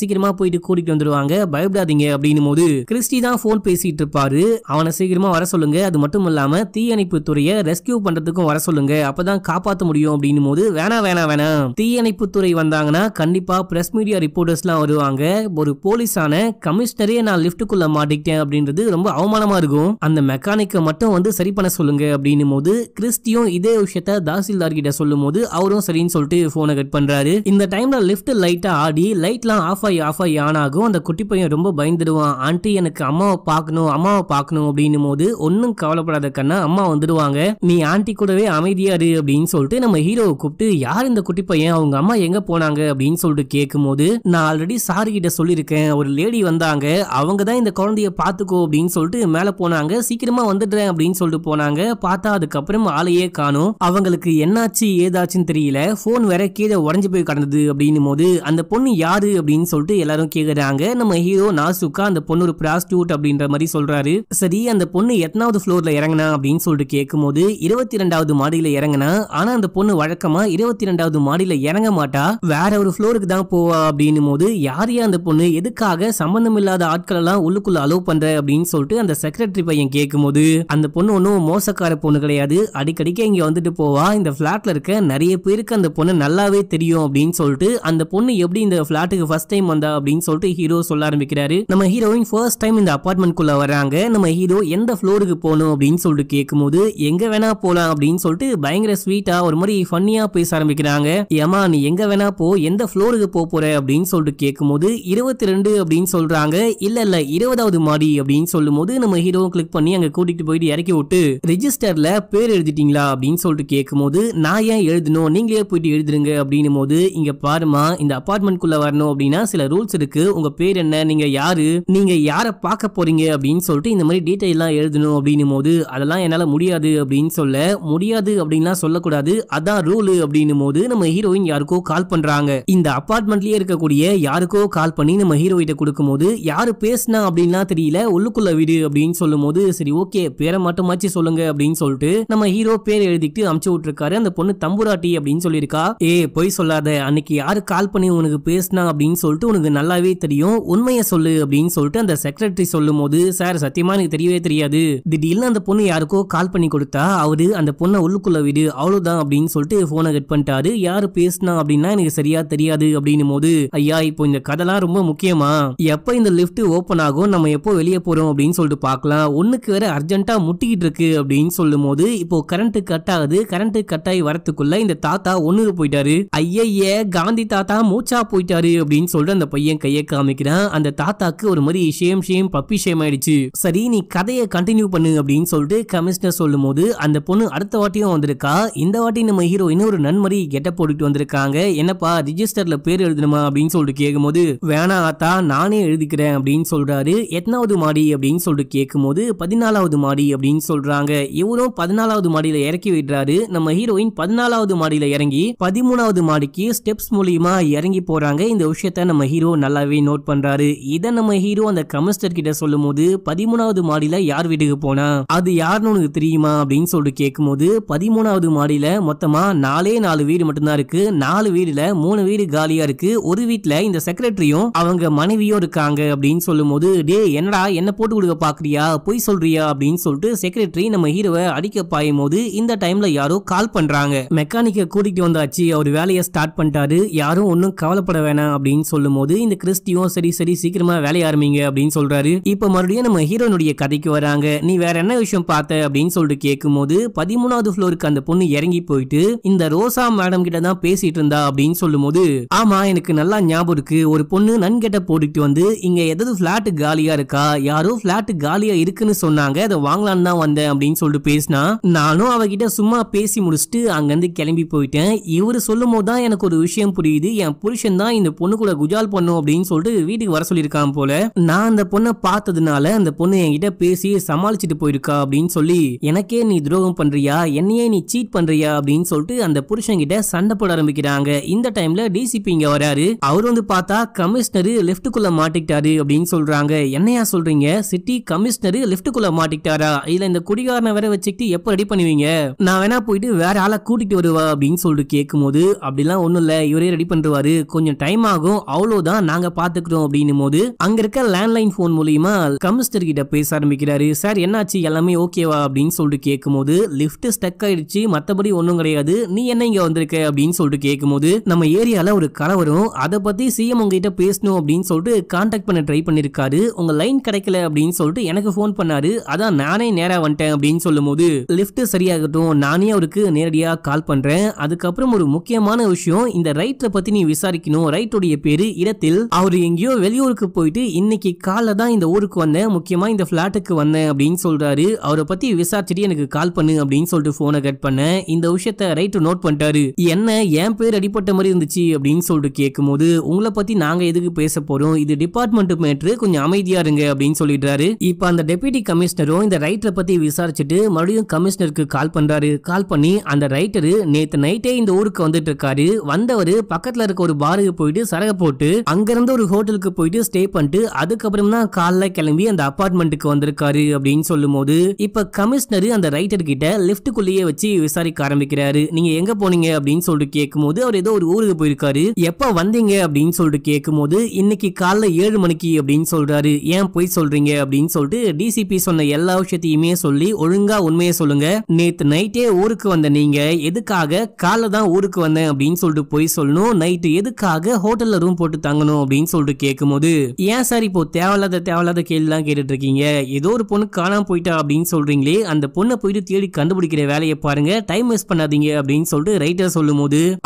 Speaker 1: சீக்கிரமா போயிட்டு கூட்டிட்டு வந்துடுவாங்க பயப்படாதீங்க அப்படின்னு போது கிறிஸ்டி தான் போன் பேசிட்டு இருப்பாரு அவனை சீக்கிரமா வர சொல்லுங்க அது மட்டும் இல்லாம தீயணைப்பு துறையை ரெஸ்கியூ பண்றதுக்கும் வர சொல்லுங்க அப்பதான் காப்பாற்ற முடியும் அப்படின்னு போது வேணா வேணா வேணாம் தீயணைப்பு துறை வந்தாங்கன்னா கண்டிப்பா பிரஸ் மீடியா எல்லாம் வருவாங்க ஒரு போலீஸான கமிஷனரே நான் லிஃப்ட்டுக்குள்ள மாட்டிக்கிட்டேன் அப்படின்றது ரொம்ப அவமானமா இருக்கும் அந்த மெக்கானிக்கை மட்டும் வந்து சரி பண்ண சொல்லுங்க அப்படின்னு போது கிறிஸ்டியும் இதே விஷயத்த தாசில்தார் கிட்ட சொல்லும் போது அவரும் சரின்னு சொல்லிட்டு போனை கட் பண்றாரு இந்த டைம்ல லிஃப்ட் லைட்டா ஆடி அப்படியே லைட்லாம் ஆஃப் ஆகி ஆஃப் ஆகி ஆன் ஆகும் அந்த குட்டி பையன் ரொம்ப பயந்துடுவான் ஆண்டி எனக்கு அம்மாவை பார்க்கணும் அம்மாவை பார்க்கணும் அப்படின்னும் போது ஒன்றும் கவலைப்படாத கண்ணா அம்மா வந்துடுவாங்க நீ ஆண்டி கூடவே அமைதியா இரு அப்படின்னு சொல்லிட்டு நம்ம ஹீரோவை கூப்பிட்டு யார் இந்த குட்டி பையன் அவங்க அம்மா எங்க போனாங்க அப்படின்னு சொல்லிட்டு கேட்கும் போது நான் ஆல்ரெடி சாரு கிட்ட சொல்லியிருக்கேன் ஒரு லேடி வந்தாங்க அவங்க தான் இந்த குழந்தைய பார்த்துக்கோ அப்படின்னு சொல்லிட்டு மேலே போனாங்க சீக்கிரமா வந்துடுறேன் அப்படின்னு சொல்லிட்டு போனாங்க பார்த்தா அதுக்கப்புறம் ஆளையே காணும் அவங்களுக்கு என்னாச்சு ஏதாச்சுன்னு தெரியல போன் வேற கீழே உடஞ்சு போய் கடந்தது அப்படின்னும் போது அந்த பொண்ணு பொண்ணு யாரு அப்படின்னு சொல்லிட்டு எல்லாரும் கேக்குறாங்க நம்ம ஹீரோ நாசுக்கா அந்த பொண்ணு ஒரு பிராஸ்டியூட் அப்படின்ற மாதிரி சொல்றாரு சரி அந்த பொண்ணு எத்தனாவது ஃப்ளோர்ல இறங்கினா அப்படின்னு சொல்லிட்டு கேட்கும்போது இருபத்தி ரெண்டாவது மாடியில இறங்கினா ஆனா அந்த பொண்ணு வழக்கமா இருபத்தி ரெண்டாவது மாடியில இறங்க மாட்டா வேற ஒரு ஃப்ளோருக்கு தான் போவா அப்படின்னும் போது யாரையா அந்த பொண்ணு எதுக்காக சம்பந்தம் இல்லாத ஆட்கள் எல்லாம் உள்ளுக்குள்ள அலோவ் பண்ற அப்படின்னு சொல்லிட்டு அந்த செக்ரட்டரி பையன் கேட்கும்போது அந்த பொண்ணு ஒன்னும் மோசக்கார பொண்ணு கிடையாது அடிக்கடிக்கு இங்க வந்துட்டு போவா இந்த பிளாட்ல இருக்க நிறைய பேருக்கு அந்த பொண்ணு நல்லாவே தெரியும் அப்படின்னு சொல்லிட்டு அந்த பொண்ணு எப்படி இந்த பிளாட்டுக்கு ஃபர்ஸ்ட் டைம் வந்தா அப்படின்னு சொல்லிட்டு ஹீரோ சொல்ல ஆரம்பிக்கிறாரு நம்ம ஹீரோயின் ஃபர்ஸ்ட் டைம் இந்த அபார்ட்மெண்ட் குள்ள வராங்க நம்ம ஹீரோ எந்த ஃப்ளோருக்கு போகணும் அப்படின்னு சொல்லிட்டு கேட்கும்போது எங்க வேணா போலாம் அப்படின்னு சொல்லிட்டு பயங்கர ஸ்வீட்டா ஒரு மாதிரி ஃபன்னியா பேச ஆரம்பிக்கிறாங்க ஏமா நீ எங்க வேணா போ எந்த ஃப்ளோருக்கு போக போற அப்படின்னு சொல்லிட்டு கேட்கும்போது இருபத்தி ரெண்டு அப்படின்னு சொல்றாங்க இல்ல இல்ல இருபதாவது மாடி அப்படின்னு சொல்லும்போது நம்ம ஹீரோ கிளிக் பண்ணி அங்க கூட்டிட்டு போயிட்டு இறக்கி விட்டு ரிஜிஸ்டர்ல பேர் எழுதிட்டீங்களா அப்படின்னு சொல்லிட்டு கேட்கும்போது நான் ஏன் எழுதணும் நீங்களே போயிட்டு எழுதுருங்க அப்படின்னு போது இங்க பாருமா இந்த அபார்ட்மெண்ட் வீடியோக்குள்ள வரணும் அப்படின்னா சில ரூல்ஸ் இருக்கு உங்க பேர் என்ன நீங்க யாரு நீங்க யாரை பார்க்க போறீங்க அப்படின்னு சொல்லிட்டு இந்த மாதிரி டீட்டெயில் எல்லாம் எழுதணும் அப்படின்னும் போது அதெல்லாம் என்னால முடியாது அப்படின்னு சொல்ல முடியாது அப்படின்லாம் சொல்லக்கூடாது அதான் ரூல் அப்படின்னும் போது நம்ம ஹீரோயின் யாருக்கோ கால் பண்றாங்க இந்த அபார்ட்மெண்ட்லயே இருக்கக்கூடிய யாருக்கோ கால் பண்ணி நம்ம ஹீரோயிட்ட கொடுக்கும்போது யாரு பேசினா அப்படின்லாம் தெரியல உள்ளுக்குள்ள வீடு அப்படின்னு சொல்லும் போது சரி ஓகே பேரை மட்டுமாச்சு சொல்லுங்க அப்படின்னு சொல்லிட்டு நம்ம ஹீரோ பேர் எழுதிட்டு அமுச்சு விட்டுருக்காரு அந்த பொண்ணு தம்புராட்டி அப்படின்னு சொல்லியிருக்கா ஏ பொய் சொல்லாத அன்னைக்கு யாரு கால் பண்ணி உனக்கு பேர் பேசினாங்க அப்படின்னு சொல்லிட்டு உனக்கு நல்லாவே தெரியும் உண்மையை சொல்லு அப்படின்னு சொல்லிட்டு அந்த செக்ரட்டரி சொல்லும் போது சார் சத்தியமா எனக்கு தெரியவே தெரியாது திடீர்னு அந்த பொண்ணு யாருக்கோ கால் பண்ணி கொடுத்தா அவரு அந்த பொண்ணை உள்ளுக்குள்ள விடு அவ்வளவுதான் அப்படின்னு சொல்லிட்டு போனை கட் பண்ணிட்டாரு யாரு பேசினா அப்படின்னா எனக்கு சரியா தெரியாது அப்படின்னும் போது ஐயா இப்போ இந்த கதைலாம் ரொம்ப முக்கியமா எப்ப இந்த லிஃப்ட் ஓபன் ஆகும் நம்ம எப்போ வெளியே போறோம் அப்படின்னு சொல்லிட்டு பார்க்கலாம் ஒண்ணுக்கு வேற அர்ஜென்ட்டா முட்டிக்கிட்டு இருக்கு அப்படின்னு சொல்லும் போது இப்போ கரண்ட் கட் ஆகுது கரண்ட் கட் ஆகி வரத்துக்குள்ள இந்த தாத்தா ஒண்ணுக்கு போயிட்டாரு ஐயைய காந்தி தாத்தா மூச்சா போயிட்டு பண்ணிட்டாரு அப்படின்னு சொல்ற அந்த பையன் கையை காமிக்கிறான் அந்த தாத்தாக்கு ஒரு மாதிரி ஷேம் ஷேம் பப்பி ஷேம் ஆயிடுச்சு சரி நீ கதையை கண்டினியூ பண்ணு அப்படின்னு சொல்லிட்டு கமிஷனர் சொல்லும் போது அந்த பொண்ணு அடுத்த வாட்டியும் வந்திருக்கா இந்த வாட்டி நம்ம ஹீரோயின் ஒரு நன்மறி கெட்ட போட்டுட்டு வந்திருக்காங்க என்னப்பா ரிஜிஸ்டர்ல பேர் எழுதணுமா அப்படின்னு சொல்லிட்டு கேட்கும்போது வேணா ஆத்தா நானே எழுதிக்கிறேன் அப்படின்னு சொல்றாரு எத்தனாவது மாடி அப்படின்னு சொல்லிட்டு கேட்கும்போது பதினாலாவது மாடி அப்படின்னு சொல்றாங்க இவரும் பதினாலாவது மாடியில இறக்கி விடுறாரு நம்ம ஹீரோயின் பதினாலாவது மாடியில இறங்கி பதிமூணாவது மாடிக்கு ஸ்டெப்ஸ் மூலியமா இறங்கி போறாங்க பண்ணுறாங்க இந்த விஷயத்த நம்ம ஹீரோ நல்லாவே நோட் பண்ணுறாரு இதை நம்ம ஹீரோ அந்த கமிஸ்டர் கிட்ட சொல்லும் போது பதிமூணாவது மாடியில் யார் வீட்டுக்கு போனா அது யாருன்னு உனக்கு தெரியுமா அப்படின்னு சொல்லிட்டு கேட்கும்போது பதிமூணாவது மாடியில் மொத்தமாக நாலே நாலு வீடு மட்டும்தான் இருக்கு நாலு வீடுல மூணு வீடு காலியா இருக்கு ஒரு வீட்டில் இந்த செக்ரட்டரியும் அவங்க மனைவியும் இருக்காங்க அப்படின்னு சொல்லும் போது டே என்னடா என்ன போட்டு கொடுக்க பாக்குறியா பொய் சொல்றியா அப்படின்னு சொல்லிட்டு செக்ரட்டரி நம்ம ஹீரோவை அடிக்க பாயும் போது இந்த டைம்ல யாரோ கால் பண்றாங்க மெக்கானிக்க கூட்டிட்டு வந்தாச்சு அவர் வேலையை ஸ்டார்ட் பண்ணிட்டாரு யாரும் ஒன்றும் கவலைப்பட வேணாம் அப்படின்னு சொல்லும் போது இந்த கிறிஸ்டியும் சரி சரி சீக்கிரமா வேலைய ஆரம்பிங்க அப்படின்னு சொல்றாரு இப்ப மறுபடியும் நம்ம ஹீரோனுடைய கதைக்கு வராங்க நீ வேற என்ன விஷயம் பார்த்த அப்படின்னு சொல்லிட்டு கேட்கும் போது பதிமூணாவது ஃப்ளோருக்கு அந்த பொண்ணு இறங்கி போயிட்டு இந்த ரோசா மேடம் கிட்ட தான் பேசிட்டு இருந்தா அப்படின்னு சொல்லும் போது ஆமா எனக்கு நல்லா ஞாபகம் இருக்கு ஒரு பொண்ணு நன்கிட்ட போட்டுட்டு வந்து இங்க எதாவது பிளாட் காலியா இருக்கா யாரோ பிளாட் காலியா இருக்குன்னு சொன்னாங்க அதை வாங்கலான்னு தான் வந்தேன் அப்படின்னு சொல்லிட்டு பேசினா நானும் அவகிட்ட சும்மா பேசி முடிச்சுட்டு அங்கிருந்து கிளம்பி போயிட்டேன் இவர் சொல்லும் போது தான் எனக்கு ஒரு விஷயம் புரியுது என் புருஷன் தான் தான் இந்த பொண்ணு கூட குஜால் பண்ணும் அப்படின்னு சொல்லிட்டு வீட்டுக்கு வர சொல்லியிருக்கான் போல நான் அந்த பொண்ணை பார்த்ததுனால அந்த பொண்ணு என்கிட்ட பேசி சமாளிச்சுட்டு போயிருக்கா அப்படின்னு சொல்லி எனக்கே நீ துரோகம் பண்றியா என்னையே நீ சீட் பண்றியா அப்படின்னு சொல்லிட்டு அந்த புருஷன் கிட்ட சண்டை போட ஆரம்பிக்கிறாங்க இந்த டைம்ல டிசிபி இங்க வராரு அவர் வந்து பார்த்தா கமிஷனரு லிப்டுக்குள்ள மாட்டிக்கிட்டாரு அப்படின்னு சொல்றாங்க என்னையா சொல்றீங்க சிட்டி கமிஷனரு லிப்டுக்குள்ள மாட்டிக்கிட்டாரா இதுல இந்த குடிகாரனை வேற வச்சுக்கிட்டு எப்ப ரெடி பண்ணுவீங்க நான் வேணா போயிட்டு வேற ஆளை கூட்டிட்டு வருவா அப்படின்னு சொல்லிட்டு கேட்கும் போது அப்படிலாம் ஒண்ணும் இல்ல இவரே ரெடி பண்றாரு கொஞ்சம் டைம் ஆகும் அவ்வளவுதான் நாங்கள் பாத்துக்கிறோம் அப்படின்னும் போது அங்கே இருக்க லேண்ட்லைன் ஃபோன் மூலியமா கமிஸ்டர் கிட்ட பேச ஆரம்பிக்கிறாரு சார் என்னாச்சு எல்லாமே ஓகேவா அப்படின்னு சொல்லிட்டு கேட்கும்போது லிப்ட் ஸ்டக் ஆயிடுச்சு மற்றபடி ஒன்றும் கிடையாது நீ என்ன இங்கே வந்திருக்க அப்படின்னு சொல்லிட்டு கேட்கும்போது நம்ம ஏரியாவில் ஒரு கலவரம் அதை பற்றி சிஎம் உங்ககிட்ட பேசணும் அப்படின்னு சொல்லிட்டு கான்டாக்ட் பண்ண ட்ரை பண்ணியிருக்காரு உங்கள் லைன் கிடைக்கல அப்படின்னு சொல்லிட்டு எனக்கு ஃபோன் பண்ணாரு அதான் நானே நேராக வந்துட்டேன் அப்படின்னு சொல்லும்போது லிப்ட் சரியாகட்டும் நானே அவருக்கு நேரடியாக கால் பண்ணுறேன் அதுக்கப்புறம் ஒரு முக்கியமான விஷயம் இந்த ரைட்ல பற்றி நீ விசாரிக்கணும் ரைட்டுடைய பேரு இடத்தில் அவர் எங்கேயோ வெளியூருக்கு போயிட்டு இன்னைக்கு காலைல தான் இந்த ஊருக்கு வந்தேன் முக்கியமா இந்த பிளாட்டுக்கு வந்தேன் அப்படின்னு சொல்றாரு அவரை பத்தி விசாரிச்சுட்டு எனக்கு கால் பண்ணு அப்படின்னு சொல்லிட்டு போனை கட் பண்ண இந்த விஷயத்த ரைட்டு நோட் பண்ணிட்டாரு என்ன என் பேர் அடிப்பட்ட மாதிரி இருந்துச்சு அப்படின்னு சொல்லிட்டு கேட்கும் போது உங்களை பத்தி நாங்க எதுக்கு பேச போறோம் இது டிபார்ட்மெண்ட் மேட்ரு கொஞ்சம் அமைதியா இருங்க அப்படின்னு சொல்லிடுறாரு இப்ப அந்த டெபுட்டி கமிஷனரும் இந்த ரைட்டரை பத்தி விசாரிச்சுட்டு மறுபடியும் கமிஷனருக்கு கால் பண்றாரு கால் பண்ணி அந்த ரைட்டரு நேத்து நைட்டே இந்த ஊருக்கு வந்துட்டு இருக்காரு வந்தவர் பக்கத்துல இருக்க ஒரு பாருக்கு போயிட்டு சரக போட்டு அங்கிருந்து ஒரு ஹோட்டலுக்கு போயிட்டு ஸ்டே பண்ணிட்டு அதுக்கப்புறம் தான் காலைல கிளம்பி அந்த அபார்ட்மெண்ட்டுக்கு வந்திருக்காரு அப்படின்னு சொல்லும் போது இப்ப கமிஷனர் அந்த ரைட்டர் கிட்ட லிப்டுக்குள்ளேயே வச்சு விசாரிக்க ஆரம்பிக்கிறாரு நீங்க எங்க போனீங்க அப்படின்னு சொல்லிட்டு கேட்கும் போது அவர் ஏதோ ஒரு ஊருக்கு போயிருக்காரு எப்ப வந்தீங்க அப்படின்னு சொல்லிட்டு கேட்கும் போது இன்னைக்கு காலைல ஏழு மணிக்கு அப்படின்னு சொல்றாரு ஏன் போய் சொல்றீங்க அப்படின்னு சொல்லிட்டு டிசிபி சொன்ன எல்லா விஷயத்தையுமே சொல்லி ஒழுங்கா உண்மையை சொல்லுங்க நேத்து நைட்டே ஊருக்கு வந்த நீங்க எதுக்காக காலைல தான் ஊருக்கு வந்தேன் அப்படின்னு சொல்லிட்டு போய் சொல்லணும் நைட்டு எதுக்காக ஹோட்டல்ல ரூம் போட்டு தங்கணும் அப்படின்னு சொல்லிட்டு கேட்கும்போது ஏன் சார் இப்போ தேவையில்லாத தேவையில்லாத கேள்விலாம் கேட்டுட்டு இருக்கீங்க ஏதோ ஒரு பொண்ணு காணாம போயிட்டா அப்படின்னு சொல்றீங்களே அந்த பொண்ணை போயிட்டு தேடி கண்டுபிடிக்கிற வேலையை பாருங்க டைம் வேஸ்ட் பண்ணாதீங்க அப்படின்னு சொல்லிட்டு ரைட்டர் சொல்லும்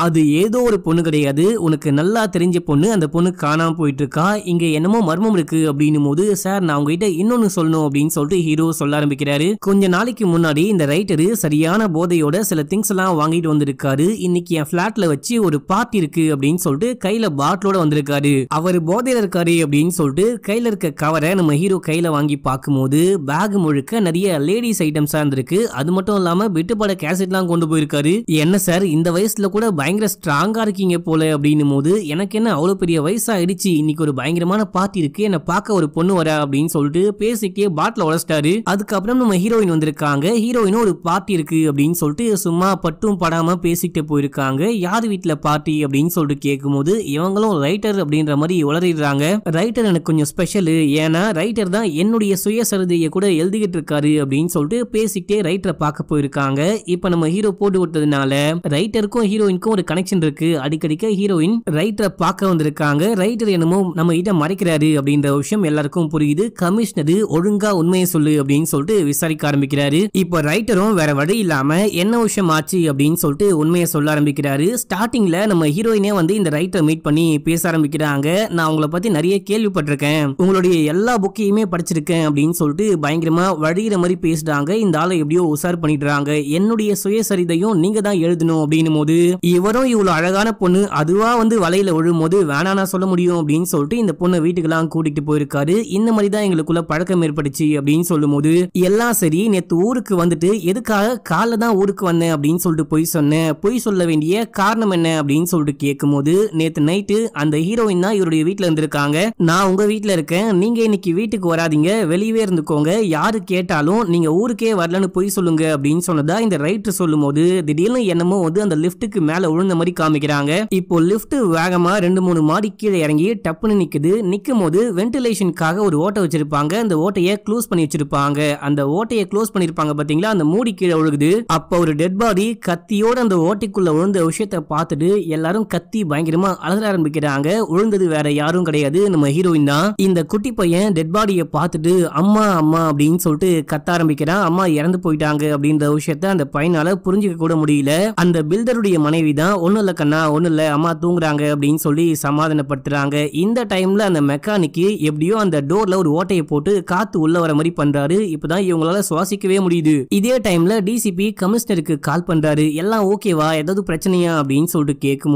Speaker 1: அது ஏதோ ஒரு பொண்ணு கிடையாது உனக்கு நல்லா தெரிஞ்ச பொண்ணு அந்த பொண்ணு காணாம போயிட்டு இருக்கா இங்க என்னமோ மர்மம் இருக்கு அப்படின்னும் போது சார் நான் உங்ககிட்ட இன்னொன்னு சொல்லணும் அப்படின்னு சொல்லிட்டு ஹீரோ சொல்ல ஆரம்பிக்கிறாரு கொஞ்ச நாளைக்கு முன்னாடி இந்த ரைட்டரு சரியான போதையோட சில திங்ஸ் எல்லாம் வாங்கிட்டு வந்திருக்காரு இன்னைக்கு என் பிளாட்ல வச்சு ஒரு பார்ட்டி இருக்கு அப்படின்னு சொல்லிட்டு கை கையில பாட்டிலோட வந்திருக்காரு அவர் போதையில இருக்காரு அப்படின்னு சொல்லிட்டு கையில இருக்க கவரை நம்ம ஹீரோ கையில வாங்கி பார்க்கும்போது பேக் முழுக்க நிறைய லேடிஸ் ஐட்டம்ஸா இருந்திருக்கு அது மட்டும் இல்லாம விட்டுப்பட எல்லாம் கொண்டு போயிருக்காரு என்ன சார் இந்த வயசுல கூட பயங்கர ஸ்ட்ராங்கா இருக்கீங்க போல அப்படின்னும் போது எனக்கு என்ன அவ்வளவு பெரிய வயசாயிடுச்சு இன்னைக்கு ஒரு பயங்கரமான பார்ட்டி இருக்கு என்ன பார்க்க ஒரு பொண்ணு வரா அப்படின்னு சொல்லிட்டு பேசிக்கே பாட்டில உழைச்சிட்டாரு அதுக்கப்புறம் நம்ம ஹீரோயின் வந்திருக்காங்க ஹீரோயினும் ஒரு பார்ட்டி இருக்கு அப்படின்னு சொல்லிட்டு சும்மா பட்டும் படாம பேசிக்கிட்டு போயிருக்காங்க யார் வீட்டுல பார்ட்டி அப்படின்னு சொல்லிட்டு கேட்கும்போது வந்து இவங்களும் ரைட்டர் அப்படின்ற மாதிரி உளறிடுறாங்க ரைட்டர் எனக்கு கொஞ்சம் ஸ்பெஷல் ஏன்னா ரைட்டர் தான் என்னுடைய சுயசரிதையை கூட எழுதிக்கிட்டு இருக்காரு அப்படின்னு சொல்லிட்டு பேசிக்கிட்டே ரைட்டரை பார்க்க போயிருக்காங்க இப்போ நம்ம ஹீரோ போட்டு விட்டதுனால ரைட்டருக்கும் ஹீரோயினுக்கும் ஒரு கனெக்ஷன் இருக்கு அடிக்கடிக்க ஹீரோயின் ரைட்டரை பார்க்க வந்திருக்காங்க ரைட்டர் என்னமோ நம்ம கிட்ட மறைக்கிறாரு அப்படின்ற விஷயம் எல்லாருக்கும் புரியுது கமிஷனர் ஒழுங்கா உண்மையை சொல்லு அப்படின்னு சொல்லிட்டு விசாரிக்க ஆரம்பிக்கிறாரு இப்போ ரைட்டரும் வேற வழி இல்லாம என்ன விஷயம் ஆச்சு அப்படின்னு சொல்லிட்டு உண்மையை சொல்ல ஆரம்பிக்கிறாரு ஸ்டார்டிங்ல நம்ம ஹீரோயினே வந்து இந்த ரைட்டர் மீட் பண்ணி பேச ஆரம்பிக்கிறாங்க நான் உங்களை பத்தி நிறைய கேள்விப்பட்டிருக்கேன் உங்களுடைய எல்லா புக்கையுமே படிச்சிருக்கேன் அப்படின்னு சொல்லிட்டு பயங்கரமா வழிகிற மாதிரி பேசுறாங்க இந்த ஆளை எப்படியோ உசார் பண்ணிடுறாங்க என்னுடைய சுயசரிதையும் நீங்க தான் எழுதணும் அப்படின்னு போது இவரும் இவ்வளவு அழகான பொண்ணு அதுவா வந்து வலையில விழும் போது வேணானா சொல்ல முடியும் அப்படின்னு சொல்லிட்டு இந்த பொண்ணை வீட்டுக்கெல்லாம் கூட்டிட்டு போயிருக்காரு இந்த மாதிரி தான் எங்களுக்குள்ள பழக்கம் ஏற்படுச்சு அப்படின்னு சொல்லும்போது எல்லாம் சரி நேத்து ஊருக்கு வந்துட்டு எதுக்காக காலைல தான் ஊருக்கு வந்தேன் அப்படின்னு சொல்லிட்டு பொய் சொன்னேன் பொய் சொல்ல வேண்டிய காரணம் என்ன அப்படின்னு சொல்லிட்டு கேட்கும்போது நேற்று நேற்று நைட்டு அந்த ஹீரோயின் தான் இவருடைய வீட்டில் இருந்திருக்காங்க நான் உங்க வீட்டில் இருக்கேன் நீங்க இன்னைக்கு வீட்டுக்கு வராதிங்க வெளியவே இருந்துக்கோங்க யாரு கேட்டாலும் நீங்க ஊருக்கே வரலன்னு போய் சொல்லுங்க அப்படின்னு சொன்னதா இந்த ரைட்டர் சொல்லும் போது திடீர்னு என்னமோ வந்து அந்த லிப்டுக்கு மேலே உழுந்த மாதிரி காமிக்கிறாங்க இப்போ லிப்ட் வேகமாக ரெண்டு மூணு மாடி கீழே இறங்கி டப்புன்னு நிக்குது நிற்கும் போது வென்டிலேஷனுக்காக ஒரு ஓட்டை வச்சிருப்பாங்க அந்த ஓட்டையை க்ளோஸ் பண்ணி வச்சிருப்பாங்க அந்த ஓட்டையை க்ளோஸ் பண்ணிருப்பாங்க பாத்தீங்களா அந்த மூடி கீழே விழுகுது அப்போ ஒரு டெட் பாடி கத்தியோட அந்த ஓட்டைக்குள்ள உழுந்த விஷயத்த பார்த்துட்டு எல்லாரும் கத்தி பயங்கரமா அலற ஆரம்பிக்கிறாங்க உழுந்தது வேற யாரும் கிடையாது நம்ம ஹீரோயின் தான் இந்த குட்டி பையன் டெட் பாடியை பார்த்துட்டு அம்மா அம்மா அப்படின்னு சொல்லிட்டு கத்த ஆரம்பிக்கிறான் அம்மா இறந்து போயிட்டாங்க அப்படின்ற விஷயத்த அந்த பையனால புரிஞ்சுக்க கூட முடியல அந்த பில்டருடைய மனைவி தான் ஒன்றும் இல்லை கண்ணா ஒன்றும் இல்லை அம்மா தூங்குறாங்க அப்படின்னு சொல்லி சமாதானப்படுத்துறாங்க இந்த டைம்ல அந்த மெக்கானிக்கு எப்படியோ அந்த டோர்ல ஒரு ஓட்டையை போட்டு காத்து உள்ள வர மாதிரி பண்றாரு இப்பதான் இவங்களால சுவாசிக்கவே முடியுது இதே டைம்ல டிசிபி கமிஷனருக்கு கால் பண்றாரு எல்லாம் ஓகேவா ஏதாவது பிரச்சனையா அப்படின்னு சொல்லிட்டு கேட்கும்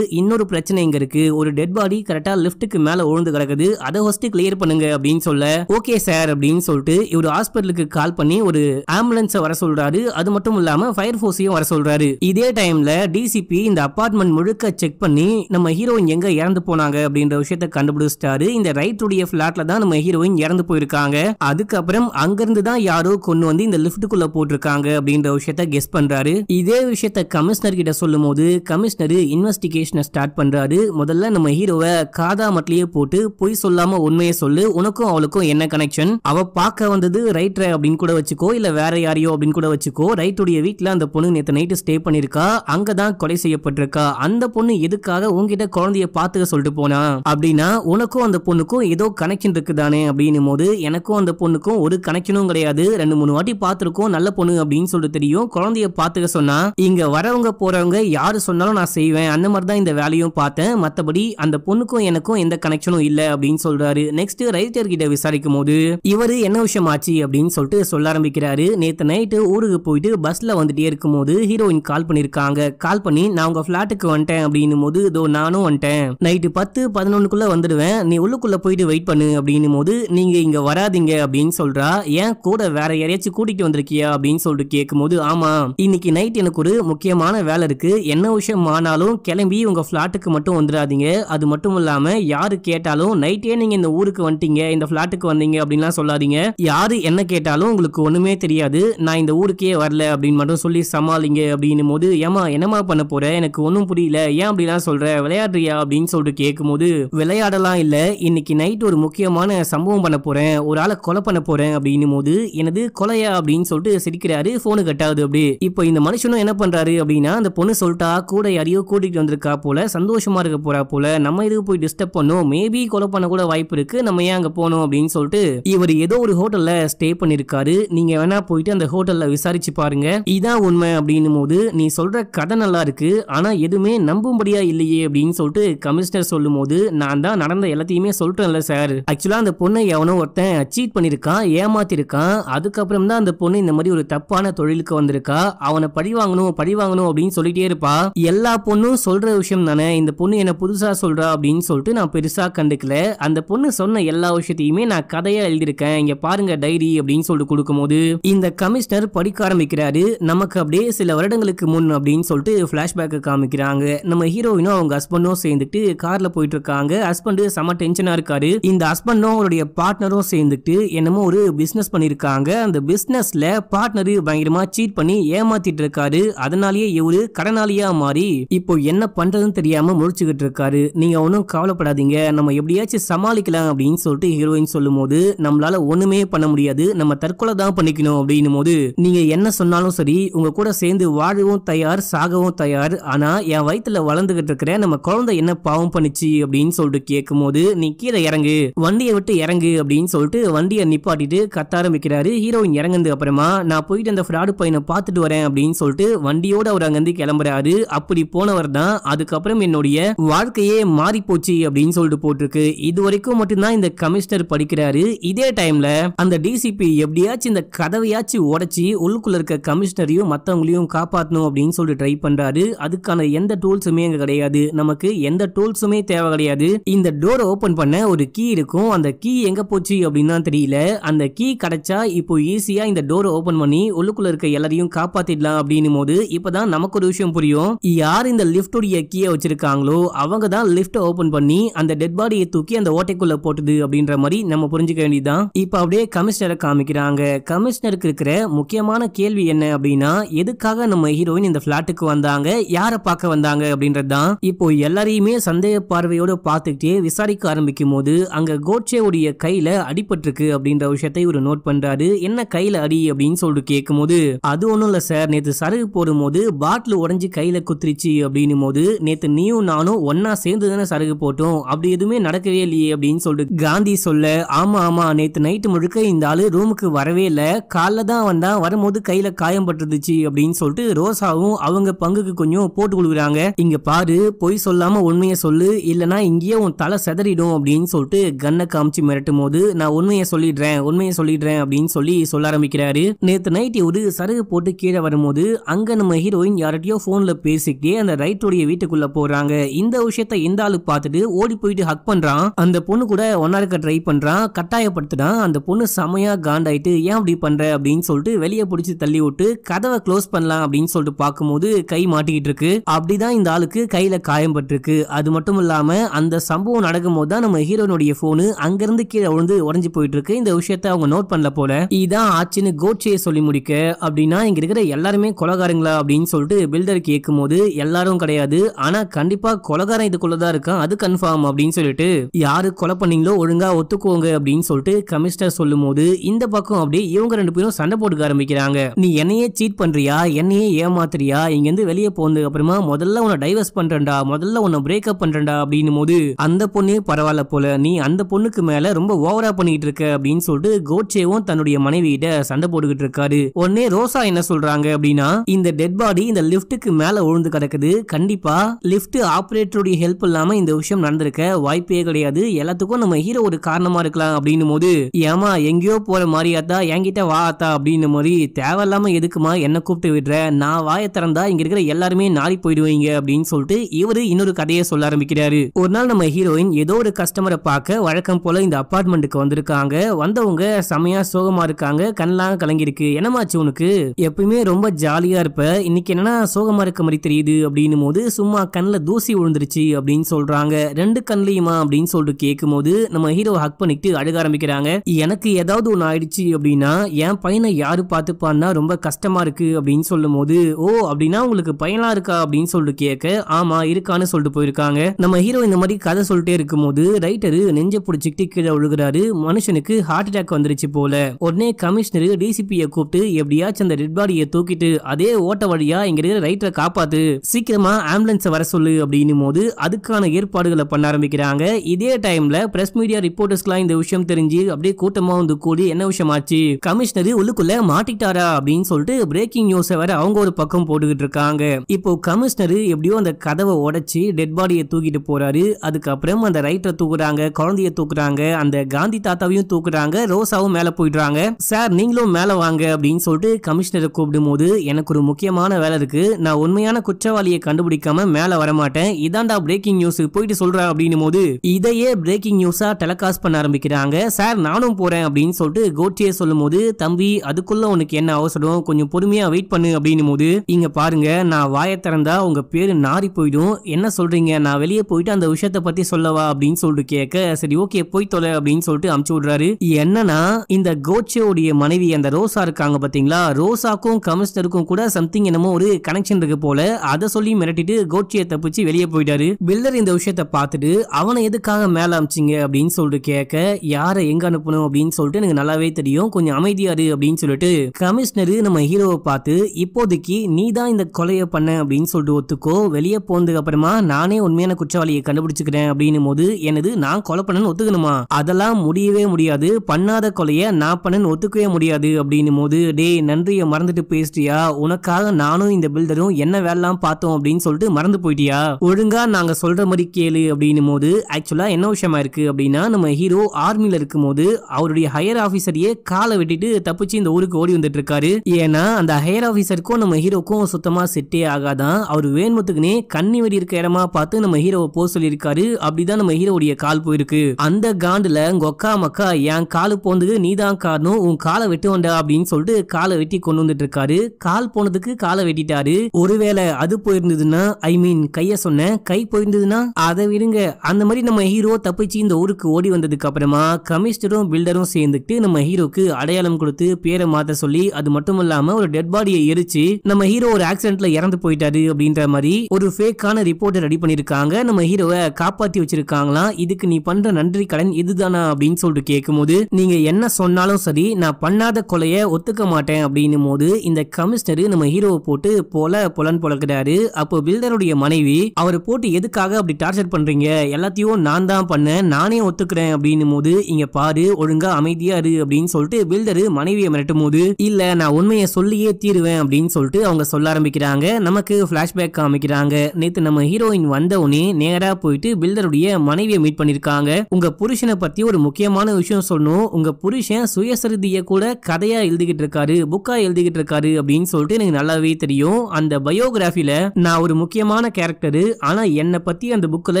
Speaker 1: இன்னொரு பிரச்சனை இங்கே இருக்கு ஒரு டெட் பாடி கரெக்டா லிப்டுக்கு மேல உழுந்து கிடக்குது அதை ஃபர்ஸ்ட் கிளியர் பண்ணுங்க அப்படின்னு சொல்ல ஓகே சார் அப்படின்னு சொல்லிட்டு இவர் ஹாஸ்பிட்டலுக்கு கால் பண்ணி ஒரு ஆம்புலன்ஸை வர சொல்றாரு அது மட்டும் இல்லாம ஃபயர் ஃபோர்ஸையும் வர சொல்றாரு இதே டைம்ல டிசிபி இந்த அபார்ட்மெண்ட் முழுக்க செக் பண்ணி நம்ம ஹீரோயின் எங்க இறந்து போனாங்க அப்படின்ற விஷயத்த கண்டுபிடிச்சிட்டாரு இந்த ரைட் உடைய பிளாட்ல தான் நம்ம ஹீரோயின் இறந்து போயிருக்காங்க அதுக்கப்புறம் அங்கிருந்து தான் யாரோ கொண்டு வந்து இந்த லிப்டுக்குள்ள போட்டிருக்காங்க அப்படின்ற விஷயத்த கெஸ் பண்றாரு இதே விஷயத்த கமிஷனர் கிட்ட சொல்லும் போது கமிஷனர் இன்வெஸ்டிகேஷனை ஸ்டார்ட் பண்றாரு முதல்ல நம்ம ஹீரோவை காதா மட்டிலேயே போட்டு பொய் சொல்லாம உண்மையை சொல்லு உனக்கும் அவளுக்கும் என்ன கனெக்ஷன் அவ பார்க்க வந்தது ரைட்ரை அப்படின்னு கூட வச்சுக்கோ இல்ல வேற யாரையோ அப்படின்னு கூட வச்சுக்கோ ரைட்டுடைய வீட்டுல அந்த பொண்ணு நேற்று நைட்டு ஸ்டே பண்ணிருக்கா அங்கதான் கொலை செய்யப்பட்டிருக்கா அந்த பொண்ணு எதுக்காக உங்ககிட்ட குழந்தைய பாத்துக்க சொல்லிட்டு போனா அப்படின்னா உனக்கும் அந்த பொண்ணுக்கும் ஏதோ கனெக்ஷன் இருக்குதானே அப்படின்னும் போது எனக்கும் அந்த பொண்ணுக்கும் ஒரு கனெக்ஷனும் கிடையாது ரெண்டு மூணு வாட்டி பார்த்துருக்கோம் நல்ல பொண்ணு அப்படின்னு சொல்லிட்டு தெரியும் குழந்தைய பாத்துக்க சொன்னா இங்க வரவங்க போறவங்க யாரு சொன்னாலும் நான் செய்வேன் அந்த மாதிரி தான் இந்த வேலையும் பார்த்தேன் மற்றபடி அந்த பொண்ணுக்கும் எனக்கும் எந்த கனெக்ஷனும் இல்லை அப்படின்னு சொல்றாரு நெக்ஸ்ட் ரைட்டர் கிட்ட விசாரிக்கும் போது இவரு என்ன விஷயம் ஆச்சு அப்படின்னு சொல்லிட்டு சொல்ல ஆரம்பிக்கிறாரு நேற்று நைட்டு ஊருக்கு போயிட்டு பஸ்ல வந்துட்டே இருக்கும் போது ஹீரோயின் கால் பண்ணிருக்காங்க கால் பண்ணி நான் உங்க ஃபிளாட்டுக்கு வந்துட்டேன் அப்படின்னு போது இதோ நானும் வந்துட்டேன் நைட்டு பத்து பதினொன்னுக்குள்ள வந்துடுவேன் நீ உள்ளுக்குள்ள போயிட்டு வெயிட் பண்ணு அப்படின்னும் போது நீங்க இங்க வராதிங்க அப்படின்னு சொல்றா ஏன் கூட வேற யாரையாச்சும் கூட்டிட்டு வந்திருக்கியா அப்படின்னு சொல்லிட்டு கேட்கும்போது ஆமா இன்னைக்கு நைட் எனக்கு ஒரு முக்கியமான வேலை இருக்கு என்ன விஷயம் ஆனாலும் கிளம்பி உங்க ஃபிளாட்டுக்கு மட்டும் வந்துடாதீங்க அது மட்டும் இல்லாமல் யார் கேட்டாலும் நைட்டே நீங்கள் இந்த ஊருக்கு வந்துட்டீங்க இந்த ஃப்ளாட்டுக்கு வந்தீங்க அப்படின்லாம் சொல்லாதீங்க யார் என்ன கேட்டாலும் உங்களுக்கு ஒன்றுமே தெரியாது நான் இந்த ஊருக்கே வரல அப்படின்னு மட்டும் சொல்லி சமாளிங்க அப்படின்னும் போது ஏமா என்னமா பண்ண போற எனக்கு ஒன்றும் புரியல ஏன் அப்படிலாம் சொல்ற விளையாடுறியா அப்படின்னு சொல்லிட்டு கேட்கும்போது விளையாடலாம் இல்லை இன்னைக்கு நைட் ஒரு முக்கியமான சம்பவம் பண்ண போகிறேன் ஒரு ஆளை கொலை பண்ண போகிறேன் அப்படின்னும் போது எனது கொலையா அப்படின்னு சொல்லிட்டு சிரிக்கிறாரு ஃபோனு கட்டாது அப்படியே இப்போ இந்த மனுஷனும் என்ன பண்ணுறாரு அப்படின்னா அந்த பொண்ணு சொல்லிட்டா கூட யாரையோ கூட்டிகிட்டு வந்திருக்கா போல சந்தோஷமா சந்தோஷமாக இருக்க போறா போல நம்ம இதுக்கு போய் டிஸ்டர்ப் பண்ணோம் மேபி கொலை பண்ண கூட வாய்ப்பு இருக்கு நம்ம ஏன் அங்கே போனோம் அப்படின்னு சொல்லிட்டு இவர் ஏதோ ஒரு ஹோட்டல்ல ஸ்டே பண்ணிருக்காரு நீங்க வேணா போயிட்டு அந்த ஹோட்டல்ல விசாரிச்சு பாருங்க இதான் உண்மை அப்படின்னும் போது நீ சொல்ற கதை நல்லா இருக்கு ஆனா எதுவுமே நம்பும்படியா இல்லையே அப்படின்னு சொல்லிட்டு கமிஷனர் சொல்லும் போது நான் தான் நடந்த எல்லாத்தையுமே சொல்லிட்டேன்ல சார் ஆக்சுவலா அந்த பொண்ணை எவனோ ஒருத்தன் சீட் பண்ணிருக்கான் ஏமாத்திருக்கான் அதுக்கப்புறம் தான் அந்த பொண்ணு இந்த மாதிரி ஒரு தப்பான தொழிலுக்கு வந்திருக்கா அவனை பழி வாங்கணும் பழி வாங்கணும் அப்படின்னு சொல்லிட்டே இருப்பா எல்லா பொண்ணும் சொல்ற விஷயம் தானே இந்த பொண்ணு பொண்ணு என்ன புதுசாக சொல்கிறா அப்படின்னு சொல்லிட்டு நான் பெருசாக கண்டுக்கல அந்த பொண்ணு சொன்ன எல்லா விஷயத்தையுமே நான் கதையாக எழுதியிருக்கேன் இங்கே பாருங்க டைரி அப்படின்னு சொல்லிட்டு கொடுக்கும்போது இந்த கமிஷனர் படிக்க ஆரம்பிக்கிறாரு நமக்கு அப்படியே சில வருடங்களுக்கு முன் அப்படின்னு சொல்லிட்டு பிளாஷ்பேக் காமிக்கிறாங்க நம்ம ஹீரோயினும் அவங்க ஹஸ்பண்டும் சேர்ந்துட்டு கார்ல போயிட்டு இருக்காங்க ஹஸ்பண்டு செம டென்ஷனாக இருக்காரு இந்த ஹஸ்பண்டும் அவருடைய பார்ட்னரும் சேர்ந்துட்டு என்னமோ ஒரு பிஸ்னஸ் பண்ணியிருக்காங்க அந்த பிசினஸ்ல பார்ட்னரு பயங்கரமா சீட் பண்ணி ஏமாத்திட்டு இருக்காரு அதனாலேயே இவரு கடனாளியா மாறி இப்போ என்ன பண்றதுன்னு தெரியாம முடிச்சு யோசிச்சுக்கிட்டு இருக்காரு நீங்கள் ஒன்றும் கவலைப்படாதீங்க நம்ம எப்படியாச்சும் சமாளிக்கலாம் அப்படின்னு சொல்லிட்டு ஹீரோயின் சொல்லும் போது நம்மளால ஒன்றுமே பண்ண முடியாது நம்ம தற்கொலை தான் பண்ணிக்கணும் அப்படின்னு போது நீங்கள் என்ன சொன்னாலும் சரி உங்கள் கூட சேர்ந்து வாழவும் தயார் சாகவும் தயார் ஆனால் என் வயிற்றுல வளர்ந்துகிட்டு இருக்கிற நம்ம குழந்தை என்ன பாவம் பண்ணிச்சு அப்படின்னு சொல்லிட்டு கேட்கும் போது நீ கீழே இறங்கு வண்டியை விட்டு இறங்கு அப்படின்னு சொல்லிட்டு வண்டியை நிப்பாட்டிட்டு கத்த ஆரம்பிக்கிறாரு ஹீரோயின் இறங்குனது அப்புறமா நான் போயிட்டு அந்த ஃப்ராடு பையனை பார்த்துட்டு வரேன் அப்படின்னு சொல்லிட்டு வண்டியோட அவர் அங்கேருந்து கிளம்புறாரு அப்படி போனவர் தான் அதுக்கப்புறம் என்னுடைய வாழ்க்கையே மாறி போச்சு அப்படின்னு சொல்லிட்டு போட்டிருக்கு இது வரைக்கும் மட்டும்தான் இந்த கமிஷனர் படிக்கிறாரு இதே டைம்ல அந்த டிசிபி எப்படியாச்சும் இந்த கதவையாச்சும் உடச்சி உள்ளுக்குள்ள இருக்க கமிஷனரையும் மற்றவங்களையும் காப்பாற்றணும் அப்படின்னு சொல்லி ட்ரை பண்றாரு அதுக்கான எந்த டூல்ஸுமே அங்க கிடையாது நமக்கு எந்த டூல்ஸுமே தேவை கிடையாது இந்த டோரை ஓபன் பண்ண ஒரு கீ இருக்கும் அந்த கீ எங்க போச்சு அப்படின்னு தெரியல அந்த கீ கிடைச்சா இப்போ ஈஸியா இந்த டோரை ஓபன் பண்ணி உள்ளுக்குள்ள இருக்க எல்லாரையும் காப்பாத்திடலாம் அப்படின்னும் போது இப்பதான் நமக்கு ஒரு விஷயம் புரியும் யார் இந்த லிப்டோடைய கீயை வச்சிருக்காங்களோ அவங்க தான் லிஃப்ட்டை ஓப்பன் பண்ணி அந்த டெட் பாடியை தூக்கி அந்த ஓட்டைக்குள்ள போட்டுது அப்படின்ற மாதிரி நம்ம புரிஞ்சுக்க வேண்டியதுதான் இப்போ அப்படியே கமிஷனரை காமிக்கிறாங்க கமிஷனருக்கு இருக்கிற முக்கியமான கேள்வி என்ன அப்படின்னா எதுக்காக நம்ம ஹீரோயின் இந்த பிளாட்டுக்கு வந்தாங்க யாரை பார்க்க வந்தாங்க அப்படின்றது தான் இப்போ எல்லாரையுமே சந்தேக பார்வையோட பார்த்துக்கிட்டே விசாரிக்க ஆரம்பிக்கும் போது அங்க கோட்சேவுடைய கையில அடிபட்டிருக்கு அப்படின்ற விஷயத்தை ஒரு நோட் பண்றாரு என்ன கையில அடி அப்படின்னு சொல்லிட்டு கேட்கும் போது அது ஒன்றும் இல்லை சார் நேற்று சரகு போடும் போது பாட்டில் உடஞ்சி கையில குத்துருச்சு அப்படின்னும் போது நேற்று நீயும் நானும் நானும் ஒன்னா சேர்ந்து தானே சரகு போட்டோம் அப்படி எதுவுமே நடக்கவே இல்லையே அப்படின்னு சொல்லிட்டு காந்தி சொல்ல ஆமா ஆமா நேத்து நைட்டு முழுக்க இந்த ஆளு ரூமுக்கு வரவே இல்லை காலைல தான் வந்தான் வரும்போது கையில காயம் பட்டுருந்துச்சு அப்படின்னு சொல்லிட்டு ரோசாவும் அவங்க பங்குக்கு கொஞ்சம் போட்டு கொடுக்குறாங்க இங்க பாரு பொய் சொல்லாம உண்மையை சொல்லு இல்லனா இங்கேயே உன் தலை செதறிடும் அப்படின்னு சொல்லிட்டு கண்ணை காமிச்சு மிரட்டும் போது நான் உண்மையை சொல்லிடுறேன் உண்மையை சொல்லிடுறேன் அப்படின்னு சொல்லி சொல்ல ஆரம்பிக்கிறாரு நேத்து நைட் ஒரு சரகு போட்டு கீழே வரும்போது அங்க நம்ம ஹீரோயின் யார்ட்டையோ போன்ல பேசிக்கிட்டே அந்த ரைட்டோடைய வீட்டுக்குள்ள போறாங்க இந்த விஷயத்த இந்த ஆளு பார்த்துட்டு ஓடி போயிட்டு ஹக் பண்றான் அந்த பொண்ணு கூட ஒன்னா இருக்க ட்ரை பண்றான் கட்டாயப்படுத்துறான் அந்த பொண்ணு செமையா காண்டாயிட்டு ஏன் அப்படி பண்ற அப்படின்னு சொல்லிட்டு வெளியே பிடிச்சி தள்ளி விட்டு கதவை க்ளோஸ் பண்ணலாம் அப்படின்னு சொல்லிட்டு பார்க்கும்போது கை மாட்டிக்கிட்டு இருக்கு அப்படிதான் இந்த ஆளுக்கு கையில காயம் பட்டிருக்கு அது மட்டும் இல்லாம அந்த சம்பவம் நடக்கும் போது தான் நம்ம ஹீரோனுடைய போனு அங்கிருந்து கீழே விழுந்து உடஞ்சு போயிட்டு இருக்கு இந்த விஷயத்த அவங்க நோட் பண்ணல போல இதுதான் ஆச்சுன்னு கோட்சையை சொல்லி முடிக்க அப்படின்னா இங்க இருக்கிற எல்லாருமே கொலகாரங்களா அப்படின்னு சொல்லிட்டு பில்டர் கேட்கும் போது எல்லாரும் கிடையாது ஆனா கண்டிப்பா கொலகாரம் இதுக்குள்ள தான் இருக்கான் அது கன்ஃபார்ம் அப்படின்னு சொல்லிட்டு யாரு கொலை பண்ணீங்களோ ஒழுங்கா ஒத்துக்கோங்க அப்படின்னு சொல்லிட்டு கமிஷனர் சொல்லும் போது இந்த பக்கம் அப்படியே இவங்க ரெண்டு பேரும் சண்டை போட்டுக்க ஆரம்பிக்கிறாங்க நீ என்னையே சீட் பண்றியா என்னையே ஏமாத்துறியா இங்க இருந்து வெளியே போனதுக்கு அப்புறமா முதல்ல உன்னை டைவர்ஸ் பண்றேன்டா முதல்ல உன்னை பிரேக்அப் பண்றேன்டா அப்படின்னு போது அந்த பொண்ணே பரவாயில்ல போல நீ அந்த பொண்ணுக்கு மேல ரொம்ப ஓவரா பண்ணிட்டு இருக்க அப்படின்னு சொல்லிட்டு கோட்சேவும் தன்னுடைய மனைவியிட்ட சண்டை போட்டுக்கிட்டு இருக்காரு உடனே ரோசா என்ன சொல்றாங்க அப்படின்னா இந்த டெட் பாடி இந்த லிப்டுக்கு மேல விழுந்து கிடக்குது கண்டிப்பா லிப்ட் ஆப்ரேட் ஜென்ரேட்டருடைய ஹெல்ப் இல்லாம இந்த விஷயம் நடந்திருக்க வாய்ப்பே கிடையாது எல்லாத்துக்கும் நம்ம ஹீரோ ஒரு காரணமா இருக்கலாம் அப்படின்னு போது ஏமா எங்கேயோ போற மாதிரியாத்தா ஆத்தா என்கிட்ட வாத்தா அப்படின்னு மாதிரி தேவையில்லாம எதுக்குமா என்ன கூப்பிட்டு விடுற நான் வாய திறந்தா இங்க இருக்கிற எல்லாருமே நாரி போயிடுவீங்க அப்படின்னு சொல்லிட்டு இவரு இன்னொரு கதையை சொல்ல ஆரம்பிக்கிறாரு ஒரு நாள் நம்ம ஹீரோயின் ஏதோ ஒரு கஸ்டமரை பார்க்க வழக்கம் போல இந்த அப்பார்ட்மெண்ட்டுக்கு வந்திருக்காங்க வந்தவங்க செமையா சோகமா இருக்காங்க கண்ணெல்லாம் கலங்கிருக்கு என்னமாச்சு உனக்கு எப்பயுமே ரொம்ப ஜாலியா இருப்ப இன்னைக்கு என்னன்னா சோகமா இருக்க மாதிரி தெரியுது அப்படின்னு போது சும்மா கண்ணில் தூசி விழுந்துருச்சு அப்படின்னு சொல்றாங்க ரெண்டு கண்லையுமா அப்படின்னு சொல்லிட்டு கேட்கும்போது நம்ம ஹீரோ ஹக் பண்ணிட்டு அழுக ஆரம்பிக்கிறாங்க எனக்கு ஏதாவது ஒன்று ஆயிடுச்சு அப்படின்னா என் பையனை யாரு பார்த்துப்பான்னா ரொம்ப கஷ்டமா இருக்கு அப்படின்னு சொல்லும் போது ஓ அப்படின்னா உங்களுக்கு பையனா இருக்கா அப்படின்னு சொல்லிட்டு கேட்க ஆமா இருக்கான்னு சொல்லிட்டு போயிருக்காங்க நம்ம ஹீரோ இந்த மாதிரி கதை சொல்லிட்டே இருக்கும்போது ரைட்டரு நெஞ்ச பிடிச்சிக்கிட்டு கீழே விழுகிறாரு மனுஷனுக்கு ஹார்ட் அட்டாக் வந்துருச்சு போல உடனே கமிஷனர் டிசிபியை கூப்பிட்டு எப்படியாச்சும் அந்த ரெட் பாடியை தூக்கிட்டு அதே ஓட்ட வழியா இங்க இருக்கிற ரைட்டரை காப்பாத்து சீக்கிரமா ஆம்புலன்ஸ் வர சொல்லு அப்படின்னு அப்படின்னும் போது அதுக்கான ஏற்பாடுகளை பண்ண ஆரம்பிக்கிறாங்க இதே டைம்ல பிரஸ் மீடியா ரிப்போர்ட்டர்ஸ்லாம் இந்த விஷயம் தெரிஞ்சு அப்படியே கூட்டமா வந்து கூடி என்ன விஷயம் ஆச்சு கமிஷனர் உள்ளுக்குள்ள மாட்டிட்டாரா அப்படின்னு சொல்லிட்டு பிரேக்கிங் நியூஸை வேற அவங்க ஒரு பக்கம் போட்டுக்கிட்டு இருக்காங்க இப்போ கமிஷனர் எப்படியோ அந்த கதவை உடைச்சி டெட் பாடியை தூக்கிட்டு போறாரு அதுக்கப்புறம் அந்த ரைட்டரை தூக்குறாங்க குழந்தைய தூக்குறாங்க அந்த காந்தி தாத்தாவையும் தூக்குறாங்க ரோசாவும் மேல போயிடுறாங்க சார் நீங்களும் மேல வாங்க அப்படின்னு சொல்லிட்டு கமிஷனரை கூப்பிடும் போது எனக்கு ஒரு முக்கியமான வேலை இருக்கு நான் உண்மையான குற்றவாளியை கண்டுபிடிக்காம மேல வரமாட்டேன் இதாண்டா பிரேக்கிங் நியூஸ் போயிட்டு சொல்றேன் அப்படின்னும் போது இதையே பிரேக்கிங் நியூஸா டெலகாஸ்ட் பண்ண ஆரம்பிக்கிறாங்க சார் நானும் போறேன் அப்படின்னு சொல்லிட்டு கோட்சியை சொல்லும் போது தம்பி அதுக்குள்ள உனக்கு என்ன அவசரம் கொஞ்சம் பொறுமையா வெயிட் பண்ணு அப்படின்னும் போது இங்க பாருங்க நான் வாய திறந்தா உங்க பேரு நாரி போயிடும் என்ன சொல்றீங்க நான் வெளியே போயிட்டு அந்த விஷயத்த பத்தி சொல்லவா அப்படின்னு சொல்லிட்டு கேட்க சரி ஓகே போய் தொலை அப்படின்னு சொல்லிட்டு அமுச்சு விடுறாரு என்னன்னா இந்த கோட்சியோடைய மனைவி அந்த ரோசா இருக்காங்க பாத்தீங்களா ரோசாக்கும் கமிஷனருக்கும் கூட சம்திங் என்னமோ ஒரு கனெக்ஷன் இருக்கு போல அதை சொல்லி மிரட்டிட்டு கோட்சியை தப்பிச்சு வெளியே போயிட்டாரு பில்லர் இந்த விஷயத்த பார்த்துட்டு அவனை எதுக்காக மேல அமிச்சிங்க அப்படின்னு சொல்லிட்டு கேட்க யாரை எங்க அனுப்பணும் அப்படின்னு சொல்லிட்டு எனக்கு நல்லாவே தெரியும் கொஞ்சம் அமைதியாரு அப்படின்னு சொல்லிட்டு கமிஷனரு நம்ம ஹீரோவை பார்த்து இப்போதைக்கு நீ தான் இந்த கொலையை பண்ண அப்படின்னு சொல்லிட்டு ஒத்துக்கோ வெளியே போனதுக்கு அப்புறமா நானே உண்மையான குற்றவாளியை கண்டுபிடிச்சுக்கிறேன் அப்படின்னு போது எனது நான் கொலை பண்ணனு ஒத்துக்கணுமா அதெல்லாம் முடியவே முடியாது பண்ணாத கொலையை நான் பண்ணனு ஒத்துக்கவே முடியாது அப்படின்னும் போது டே நன்றியை மறந்துட்டு பேசிட்டியா உனக்காக நானும் இந்த பில்டரும் என்ன வேலைலாம் பார்த்தோம் அப்படின்னு சொல்லிட்டு மறந்து போயிட்டியா ஒரு ஒழுங்காக நாங்கள் சொல்கிற மாதிரி கேளு அப்படின்னும் போது ஆக்சுவலாக என்ன விஷயமா இருக்குது அப்படின்னா நம்ம ஹீரோ ஆர்மியில் இருக்கும் போது அவருடைய ஹையர் ஆஃபீஸரையே காலை வெட்டிட்டு தப்பிச்சு இந்த ஊருக்கு ஓடி வந்துட்டு இருக்காரு ஏன்னா அந்த ஹையர் ஆஃபீஸருக்கும் நம்ம ஹீரோக்கும் சுத்தமாக செட்டே ஆகாதான் அவர் வேண்மத்துக்குனே கண்ணி வெடி இருக்க இடமா பார்த்து நம்ம ஹீரோவை போக சொல்லியிருக்காரு அப்படிதான் நம்ம ஹீரோடைய கால் போயிருக்கு அந்த காண்டில் கொக்கா மக்கா என் காலு போனதுக்கு நீ தான் காரணம் உன் காலை வெட்டு வந்தா அப்படின்னு சொல்லிட்டு காலை வெட்டி கொண்டு வந்துட்டு இருக்காரு கால் போனதுக்கு காலை வெட்டிட்டாரு ஒருவேளை அது போயிருந்ததுன்னா ஐ மீன் கையை சொன்ன கை போயிருந்ததுன்னா அதை விடுங்க அந்த மாதிரி நம்ம ஹீரோ தப்பிச்சு இந்த ஊருக்கு ஓடி வந்ததுக்கு அப்புறமா கமிஷனரும் பில்டரும் சேர்ந்துட்டு நம்ம ஹீரோக்கு அடையாளம் கொடுத்து பேரை மாத்த சொல்லி அது மட்டும் இல்லாம ஒரு டெட் பாடியை எரிச்சு நம்ம ஹீரோ ஒரு ஆக்சிடென்ட்ல இறந்து போயிட்டாரு அப்படின்ற மாதிரி ஒரு ஃபேக்கான ரிப்போர்ட்டை ரெடி பண்ணிருக்காங்க நம்ம ஹீரோவை காப்பாத்தி வச்சிருக்காங்களாம் இதுக்கு நீ பண்ற நன்றி கடன் இதுதானா அப்படின்னு சொல்லிட்டு கேட்கும்போது நீங்க என்ன சொன்னாலும் சரி நான் பண்ணாத கொலைய ஒத்துக்க மாட்டேன் அப்படின்னும் போது இந்த கமிஷனர் நம்ம ஹீரோவை போட்டு போல புலன் புழக்கிறாரு அப்போ பில்டருடைய மனைவி அவர் போட்டு எதுக்காக அப்படி டார்ச்சர் பண்ணுறீங்க எல்லாத்தையும் நான் தான் பண்ணேன் நானே ஒத்துக்கிறேன் அப்படின்னும் போது இங்கே பாரு ஒழுங்காக அமைதியாக இரு அப்படின்னு சொல்லிட்டு பில்டரு மனைவியை மிரட்டும் போது இல்லை நான் உண்மையை சொல்லியே தீருவேன் அப்படின்னு சொல்லிட்டு அவங்க சொல்ல ஆரம்பிக்கிறாங்க நமக்கு பிளாஷ்பேக் காமிக்கிறாங்க நேற்று நம்ம ஹீரோயின் வந்த உடனே நேராக போயிட்டு பில்டருடைய மனைவியை மீட் பண்ணியிருக்காங்க உங்கள் புருஷனை பற்றி ஒரு முக்கியமான விஷயம் சொன்னோம் உங்கள் புருஷன் சுயசரிதிய கூட கதையாக எழுதிக்கிட்டு இருக்காரு புக்காக எழுதிக்கிட்டு இருக்காரு அப்படின்னு சொல்லிட்டு எனக்கு நல்லாவே தெரியும் அந்த பயோகிராஃபியில் நான் ஒரு முக்கியமான கேரக்டரு ஆனால் என்னை பற்றி அந்த புக்கில்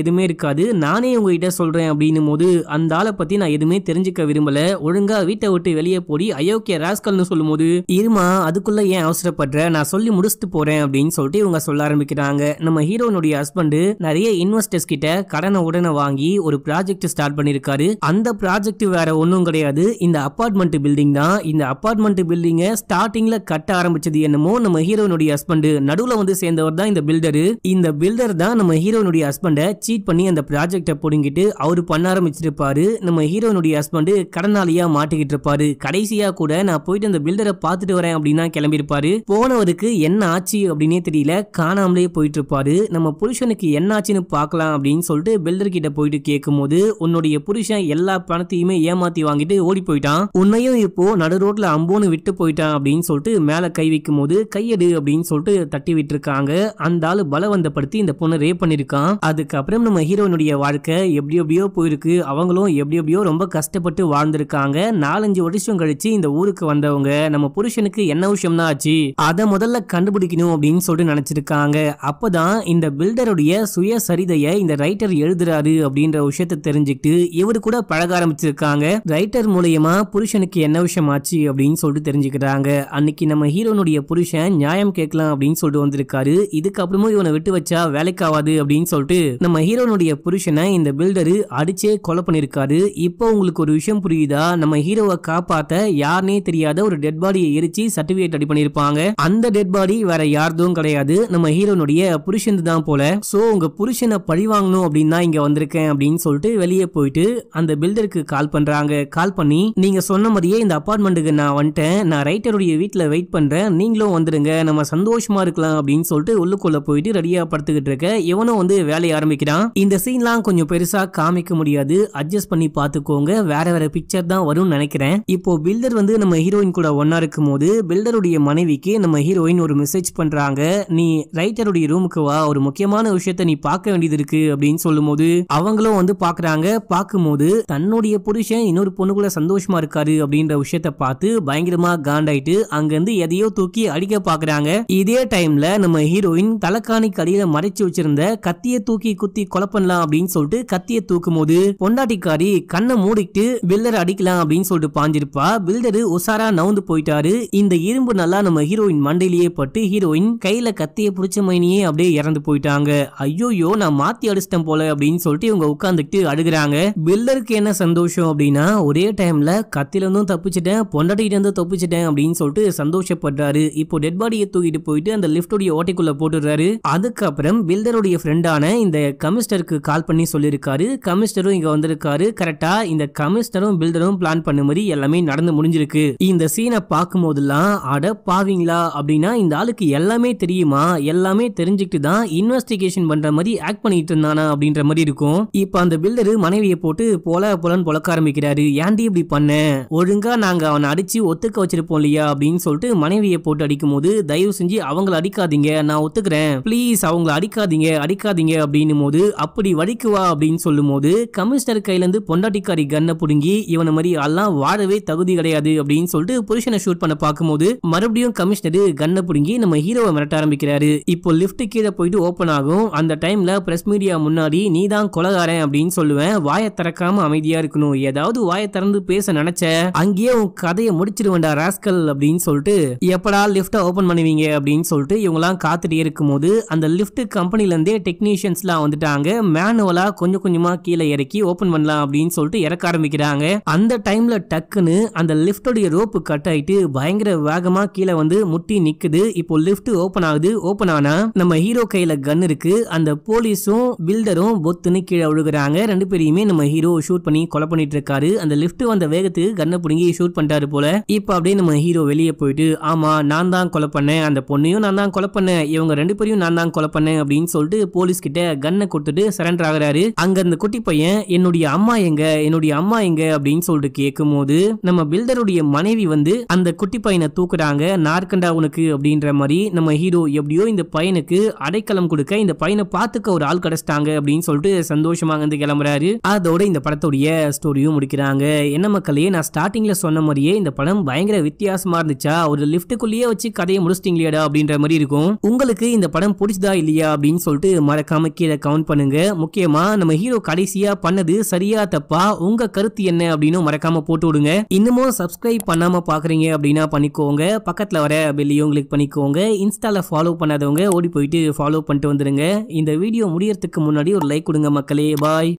Speaker 1: எதுவுமே இருக்காது நானே உங்ககிட்ட சொல்கிறேன் அப்படின்னும் போது அந்த ஆளை பற்றி நான் எதுவுமே தெரிஞ்சுக்க விரும்பலை ஒழுங்காக வீட்டை விட்டு வெளியே போடி அயோக்கிய ராஸ்கல்னு சொல்லும் போது இருமா அதுக்குள்ளே ஏன் அவசரப்படுற நான் சொல்லி முடிச்சுட்டு போகிறேன் அப்படின்னு சொல்லிட்டு இவங்க சொல்ல ஆரம்பிக்கிறாங்க நம்ம ஹீரோனுடைய ஹஸ்பண்டு நிறைய இன்வெஸ்டர்ஸ் கிட்ட கடனை உடனே வாங்கி ஒரு ப்ராஜெக்ட் ஸ்டார்ட் பண்ணியிருக்காரு அந்த ப்ராஜெக்ட் வேற ஒன்றும் கிடையாது இந்த அப்பார்ட்மெண்ட் பில்டிங் தான் இந்த அப்பார்ட்மெண்ட் பில்டிங்கை ஸ்டார்டிங்கில் கட்ட ஆரம்பிச்சது என்னமோ நம்ம ஹீரோனுடைய ஹஸ்பண்டு நடுவில் வந்து சேர்ந்தவர் தான் இந்த பில்டரு இந்த பில்டர் தான் நம்ம ஹீரோனுடைய ஹஸ்பண்டை சீட் பண்ணி அந்த ப்ராஜெக்டை பிடுங்கிட்டு அவர் பண்ண ஆரம்பிச்சிருப்பாரு நம்ம ஹீரோனுடைய ஹஸ்பண்டு கடனாளியாக மாட்டிக்கிட்டு இருப்பாரு கடைசியாக கூட நான் போயிட்டு அந்த பில்டரை பார்த்துட்டு வரேன் அப்படின்னா கிளம்பியிருப்பாரு போனவருக்கு என்ன ஆச்சு அப்படின்னே தெரியல காணாமலே போயிட்டு இருப்பாரு நம்ம புருஷனுக்கு என்ன ஆச்சுன்னு பார்க்கலாம் அப்படின்னு சொல்லிட்டு பில்டர் கிட்ட போயிட்டு கேட்கும் போது உன்னுடைய புருஷன் எல்லா பணத்தையுமே ஏமாத்தி வாங்கிட்டு ஓடி போயிட்டான் உன்னையும் இப்போ நடு ரோட்ல அம்போன்னு விட்டு போயிட்டான் அப்படின்னு சொல்லிட்டு மேல கை வைக்கும் போது கையெடு அப்படின்னு சொல்லிட்டு தட்டி விட்டுருக்காங்க அந்த ஆள் பலவந்தப்படுத்தி இந்த பொண்ணை ரேப் பண்ணியிருக்கான் அதுக்கப்புறம் நம்ம ஹீரோனுடைய வாழ்க்கை எப்படி எப்படியோ போயிருக்கு அவங்களும் எப்படி எப்படியோ ரொம்ப கஷ்டப்பட்டு வாழ்ந்திருக்காங்க நாலஞ்சு வருஷம் கழிச்சு இந்த ஊருக்கு வந்தவங்க நம்ம புருஷனுக்கு என்ன விஷயம் தான் ஆச்சு அதை முதல்ல கண்டுபிடிக்கணும் அப்படின்னு சொல்லிட்டு நினைச்சிருக்காங்க அப்பதான் இந்த பில்டருடைய சுய சரிதையை இந்த ரைட்டர் எழுதுறாரு அப்படின்ற விஷயத்த தெரிஞ்சுக்கிட்டு இவரு கூட பழக ஆரம்பிச்சிருக்காங்க ரைட்டர் மூலியமா புருஷனுக்கு என்ன விஷயம் ஆச்சு அப்படின்னு சொல்லிட்டு தெரிஞ்சுக்கிறாங்க அன்னைக்கு நம்ம ஹீரோனுடைய புருஷன் நியாயம் கேட்கலாம் அப்படின்னு சொல்லிட்டு வந்திருக்காரு இதுக்கப்புறமும் இவனை விட்டு வச்சா வேலைக்கு வேலைக்கு ஆகாது அப்படின்னு சொல்லிட்டு நம்ம ஹீரோனுடைய புருஷனை இந்த பில்டரு அடிச்சே கொலை பண்ணியிருக்காரு இப்போ உங்களுக்கு ஒரு விஷயம் புரியுதா நம்ம ஹீரோவை காப்பாத்த யாருனே தெரியாத ஒரு டெட் பாடியை எரிச்சு சர்டிபிகேட் அடி பண்ணிருப்பாங்க அந்த டெட் பாடி வேற யார்தும் கிடையாது நம்ம ஹீரோனுடைய புருஷன் தான் போல சோ உங்க புருஷனை பழி வாங்கணும் அப்படின்னு தான் இங்க வந்திருக்கேன் அப்படின்னு சொல்லிட்டு வெளியே போயிட்டு அந்த பில்டருக்கு கால் பண்றாங்க கால் பண்ணி நீங்க சொன்ன மாதிரியே இந்த அப்பார்ட்மெண்ட்டுக்கு நான் வந்துட்டேன் நான் ரைட்டருடைய வீட்டில் வெயிட் பண்றேன் நீங்களும் வந்துருங்க நம்ம சந்தோஷமா இருக்கலாம் அப்படின்னு சொல்லிட்டு உள்ளுக்குள்ள போயிட்டு ரெடியா படுத்துக்கிட்டு இருக்க பார்க்க இவனும் வந்து வேலையை ஆரம்பிக்கிறான் இந்த சீன்லாம் கொஞ்சம் பெருசா காமிக்க முடியாது அட்ஜஸ்ட் பண்ணி பாத்துக்கோங்க வேற வேற பிக்சர் தான் வரும்னு நினைக்கிறேன் இப்போ பில்டர் வந்து நம்ம ஹீரோயின் கூட ஒன்னா இருக்கும் போது பில்டருடைய மனைவிக்கு நம்ம ஹீரோயின் ஒரு மெசேஜ் பண்றாங்க நீ ரைட்டருடைய ரூமுக்கு வா ஒரு முக்கியமான விஷயத்த நீ பார்க்க வேண்டியது இருக்கு அப்படின்னு சொல்லும் போது அவங்களும் வந்து பாக்குறாங்க பார்க்கும்போது தன்னுடைய புருஷன் இன்னொரு பொண்ணுக்குள்ள சந்தோஷமா இருக்காரு அப்படின்ற விஷயத்த பார்த்து பயங்கரமா காண்டாயிட்டு அங்க இருந்து எதையோ தூக்கி அடிக்க பாக்குறாங்க இதே டைம்ல நம்ம ஹீரோயின் தலக்காணி கடியில மறைச்சு வச்சு வச்சிருந்த கத்திய தூக்கி குத்தி கொலை அப்படின்னு சொல்லிட்டு கத்திய தூக்கும் போது பொண்டாட்டிக்காரி கண்ணை மூடிட்டு பில்டர் அடிக்கலாம் அப்படின்னு சொல்லிட்டு பாஞ்சிருப்பா பில்டரு உசாரா நவுந்து போயிட்டாரு இந்த இரும்பு நல்லா நம்ம ஹீரோயின் மண்டையிலேயே பட்டு ஹீரோயின் கையில கத்திய புடிச்ச மைனியே அப்படியே இறந்து போயிட்டாங்க ஐயோயோ நான் மாத்தி அடிச்சிட்டேன் போல அப்படின்னு சொல்லிட்டு இவங்க உட்காந்துட்டு அழுகுறாங்க பில்டருக்கு என்ன சந்தோஷம் அப்படின்னா ஒரே டைம்ல கத்தில இருந்தும் தப்பிச்சிட்டேன் பொண்டாட்டிகிட்ட இருந்தும் தப்பிச்சிட்டேன் அப்படின்னு சொல்லிட்டு சந்தோஷப்படுறாரு இப்போ டெட் பாடியை தூக்கிட்டு போயிட்டு அந்த லிப்டோடைய ஓட்டைக்குள்ள போட்டுடுறாரு அதுக்கப்புறம் பில்டர் எல்தருடைய ஃப்ரெண்டான இந்த கமிஸ்டருக்கு கால் பண்ணி சொல்லியிருக்காரு கமிஸ்டரும் இங்கே வந்திருக்காரு கரெக்டாக இந்த கமிஸ்டரும் பில்டரும் பிளான் பண்ண மாதிரி எல்லாமே நடந்து முடிஞ்சிருக்கு இந்த சீனை பார்க்கும் போதெல்லாம் அட பாவீங்களா அப்படின்னா இந்த ஆளுக்கு எல்லாமே தெரியுமா எல்லாமே தெரிஞ்சுக்கிட்டு தான் இன்வெஸ்டிகேஷன் பண்ற மாதிரி ஆக்ட் பண்ணிட்டு இருந்தானா அப்படின்ற மாதிரி இருக்கும் இப்போ அந்த பில்டரு மனைவியை போட்டு போல போலன்னு பொழக்க ஆரம்பிக்கிறாரு ஏன்டி இப்படி பண்ண ஒழுங்கா நாங்க அவனை அடிச்சு ஒத்துக்க வச்சிருப்போம் இல்லையா அப்படின்னு சொல்லிட்டு மனைவியை போட்டு அடிக்கும் போது தயவு செஞ்சு அவங்கள அடிக்காதீங்க நான் ஒத்துக்கிறேன் ப்ளீஸ் அவங்கள அடிக்காதீங்க அடிக்காதீங்க அடிக்காதீங்க அப்படின்னும் போது அப்படி வடிக்குவா அப்படின்னு சொல்லும் போது கமிஷனர் கையிலேருந்து பொண்டாட்டிக்காரி கன்னை பிடுங்கி இவனை மாதிரி எல்லாம் வாழவே தகுதி கிடையாது அப்படின்னு சொல்லிட்டு புருஷனை ஷூட் பண்ண பார்க்கும்போது மறுபடியும் கமிஷனர் கன்னை பிடுங்கி நம்ம ஹீரோவை மிரட்ட ஆரம்பிக்கிறாரு இப்போ லிப்ட் கீழே போயிட்டு ஓப்பன் ஆகும் அந்த டைம்ல பிரஸ் மீடியா முன்னாடி நீ தான் கொலகாரன் அப்படின்னு சொல்லுவேன் வாயை திறக்காம அமைதியா இருக்கணும் ஏதாவது வாயை திறந்து பேச நினைச்ச அங்கேயே உன் கதையை முடிச்சிருவேண்டா ராஸ்கல் அப்படின்னு சொல்லிட்டு எப்படா லிப்ட ஓபன் பண்ணுவீங்க அப்படின்னு சொல்லிட்டு இவங்க எல்லாம் காத்துட்டே இருக்கும் போது அந்த லிப்ட் கம்பெனி மாடியிலேருந்தே டெக்னீஷியன்ஸ்லாம் வந்துட்டாங்க மேனுவலாக கொஞ்சம் கொஞ்சமாக கீழே இறக்கி ஓப்பன் பண்ணலாம் அப்படின்னு சொல்லிட்டு இறக்க ஆரம்பிக்கிறாங்க அந்த டைமில் டக்குன்னு அந்த லிஃப்டோடைய ரோப்பு கட் ஆகிட்டு பயங்கர வேகமாக கீழே வந்து முட்டி நிற்குது இப்போ லிஃப்ட் ஓப்பன் ஆகுது ஓப்பன் ஆனால் நம்ம ஹீரோ கையில் கன் இருக்கு அந்த போலீஸும் பில்டரும் பொத்துன்னு கீழே விழுகிறாங்க ரெண்டு பேரையுமே நம்ம ஹீரோ ஷூட் பண்ணி கொலை பண்ணிட்டு இருக்காரு அந்த லிஃப்ட் வந்த வேகத்துக்கு கண்ணை பிடுங்கி ஷூட் பண்ணிட்டாரு போல இப்போ அப்படியே நம்ம ஹீரோ வெளியே போயிட்டு ஆமா நான் தான் கொலை பண்ணேன் அந்த பொண்ணையும் நான் தான் கொலை பண்ணேன் இவங்க ரெண்டு பேரையும் நான் தான் கொலை பண்ணேன் அப்படின்னு அப்படின்னு சொல்லிட்டு போலீஸ் கிட்ட கன்னை கொடுத்துட்டு சரண்டர் ஆகுறாரு அங்க அந்த குட்டி பையன் என்னுடைய அம்மா எங்க என்னுடைய அம்மா எங்க அப்படின்னு சொல்லிட்டு கேட்கும் போது நம்ம பில்டருடைய மனைவி வந்து அந்த குட்டி பையனை தூக்குறாங்க நார்கண்டா உனக்கு அப்படின்ற மாதிரி நம்ம ஹீரோ எப்படியோ இந்த பையனுக்கு அடைக்கலம் கொடுக்க இந்த பையனை பார்த்துக்க ஒரு ஆள் கிடைச்சிட்டாங்க அப்படின்னு சொல்லிட்டு சந்தோஷமாக வந்து கிளம்புறாரு அதோட இந்த படத்துடைய ஸ்டோரியும் முடிக்கிறாங்க என்ன மக்களே நான் ஸ்டார்டிங்ல சொன்ன மாதிரியே இந்த படம் பயங்கர வித்தியாசமா இருந்துச்சா ஒரு லிப்டுக்குள்ளேயே வச்சு கதையை முடிச்சிட்டீங்களேடா அப்படின்ற மாதிரி இருக்கும் உங்களுக்கு இந்த படம் பிடிச்சதா இல்லையா அப்படின்னு அப்படின்னு சொல்லிட்டு மறக்காம கீழே கமெண்ட் பண்ணுங்க முக்கியமா நம்ம ஹீரோ கடைசியா பண்ணது சரியா தப்பா உங்க கருத்து என்ன அப்படின்னு மறக்காம போட்டு விடுங்க இன்னமும் சப்ஸ்கிரைப் பண்ணாம பாக்குறீங்க அப்படின்னா பண்ணிக்கோங்க பக்கத்துல வர பெல்லையும் கிளிக் பண்ணிக்கோங்க இன்ஸ்டால ஃபாலோ பண்ணாதவங்க ஓடி போயிட்டு ஃபாலோ பண்ணிட்டு வந்துருங்க இந்த வீடியோ முடியறதுக்கு முன்னாடி ஒரு லைக் கொடுங்க மக்களே பாய்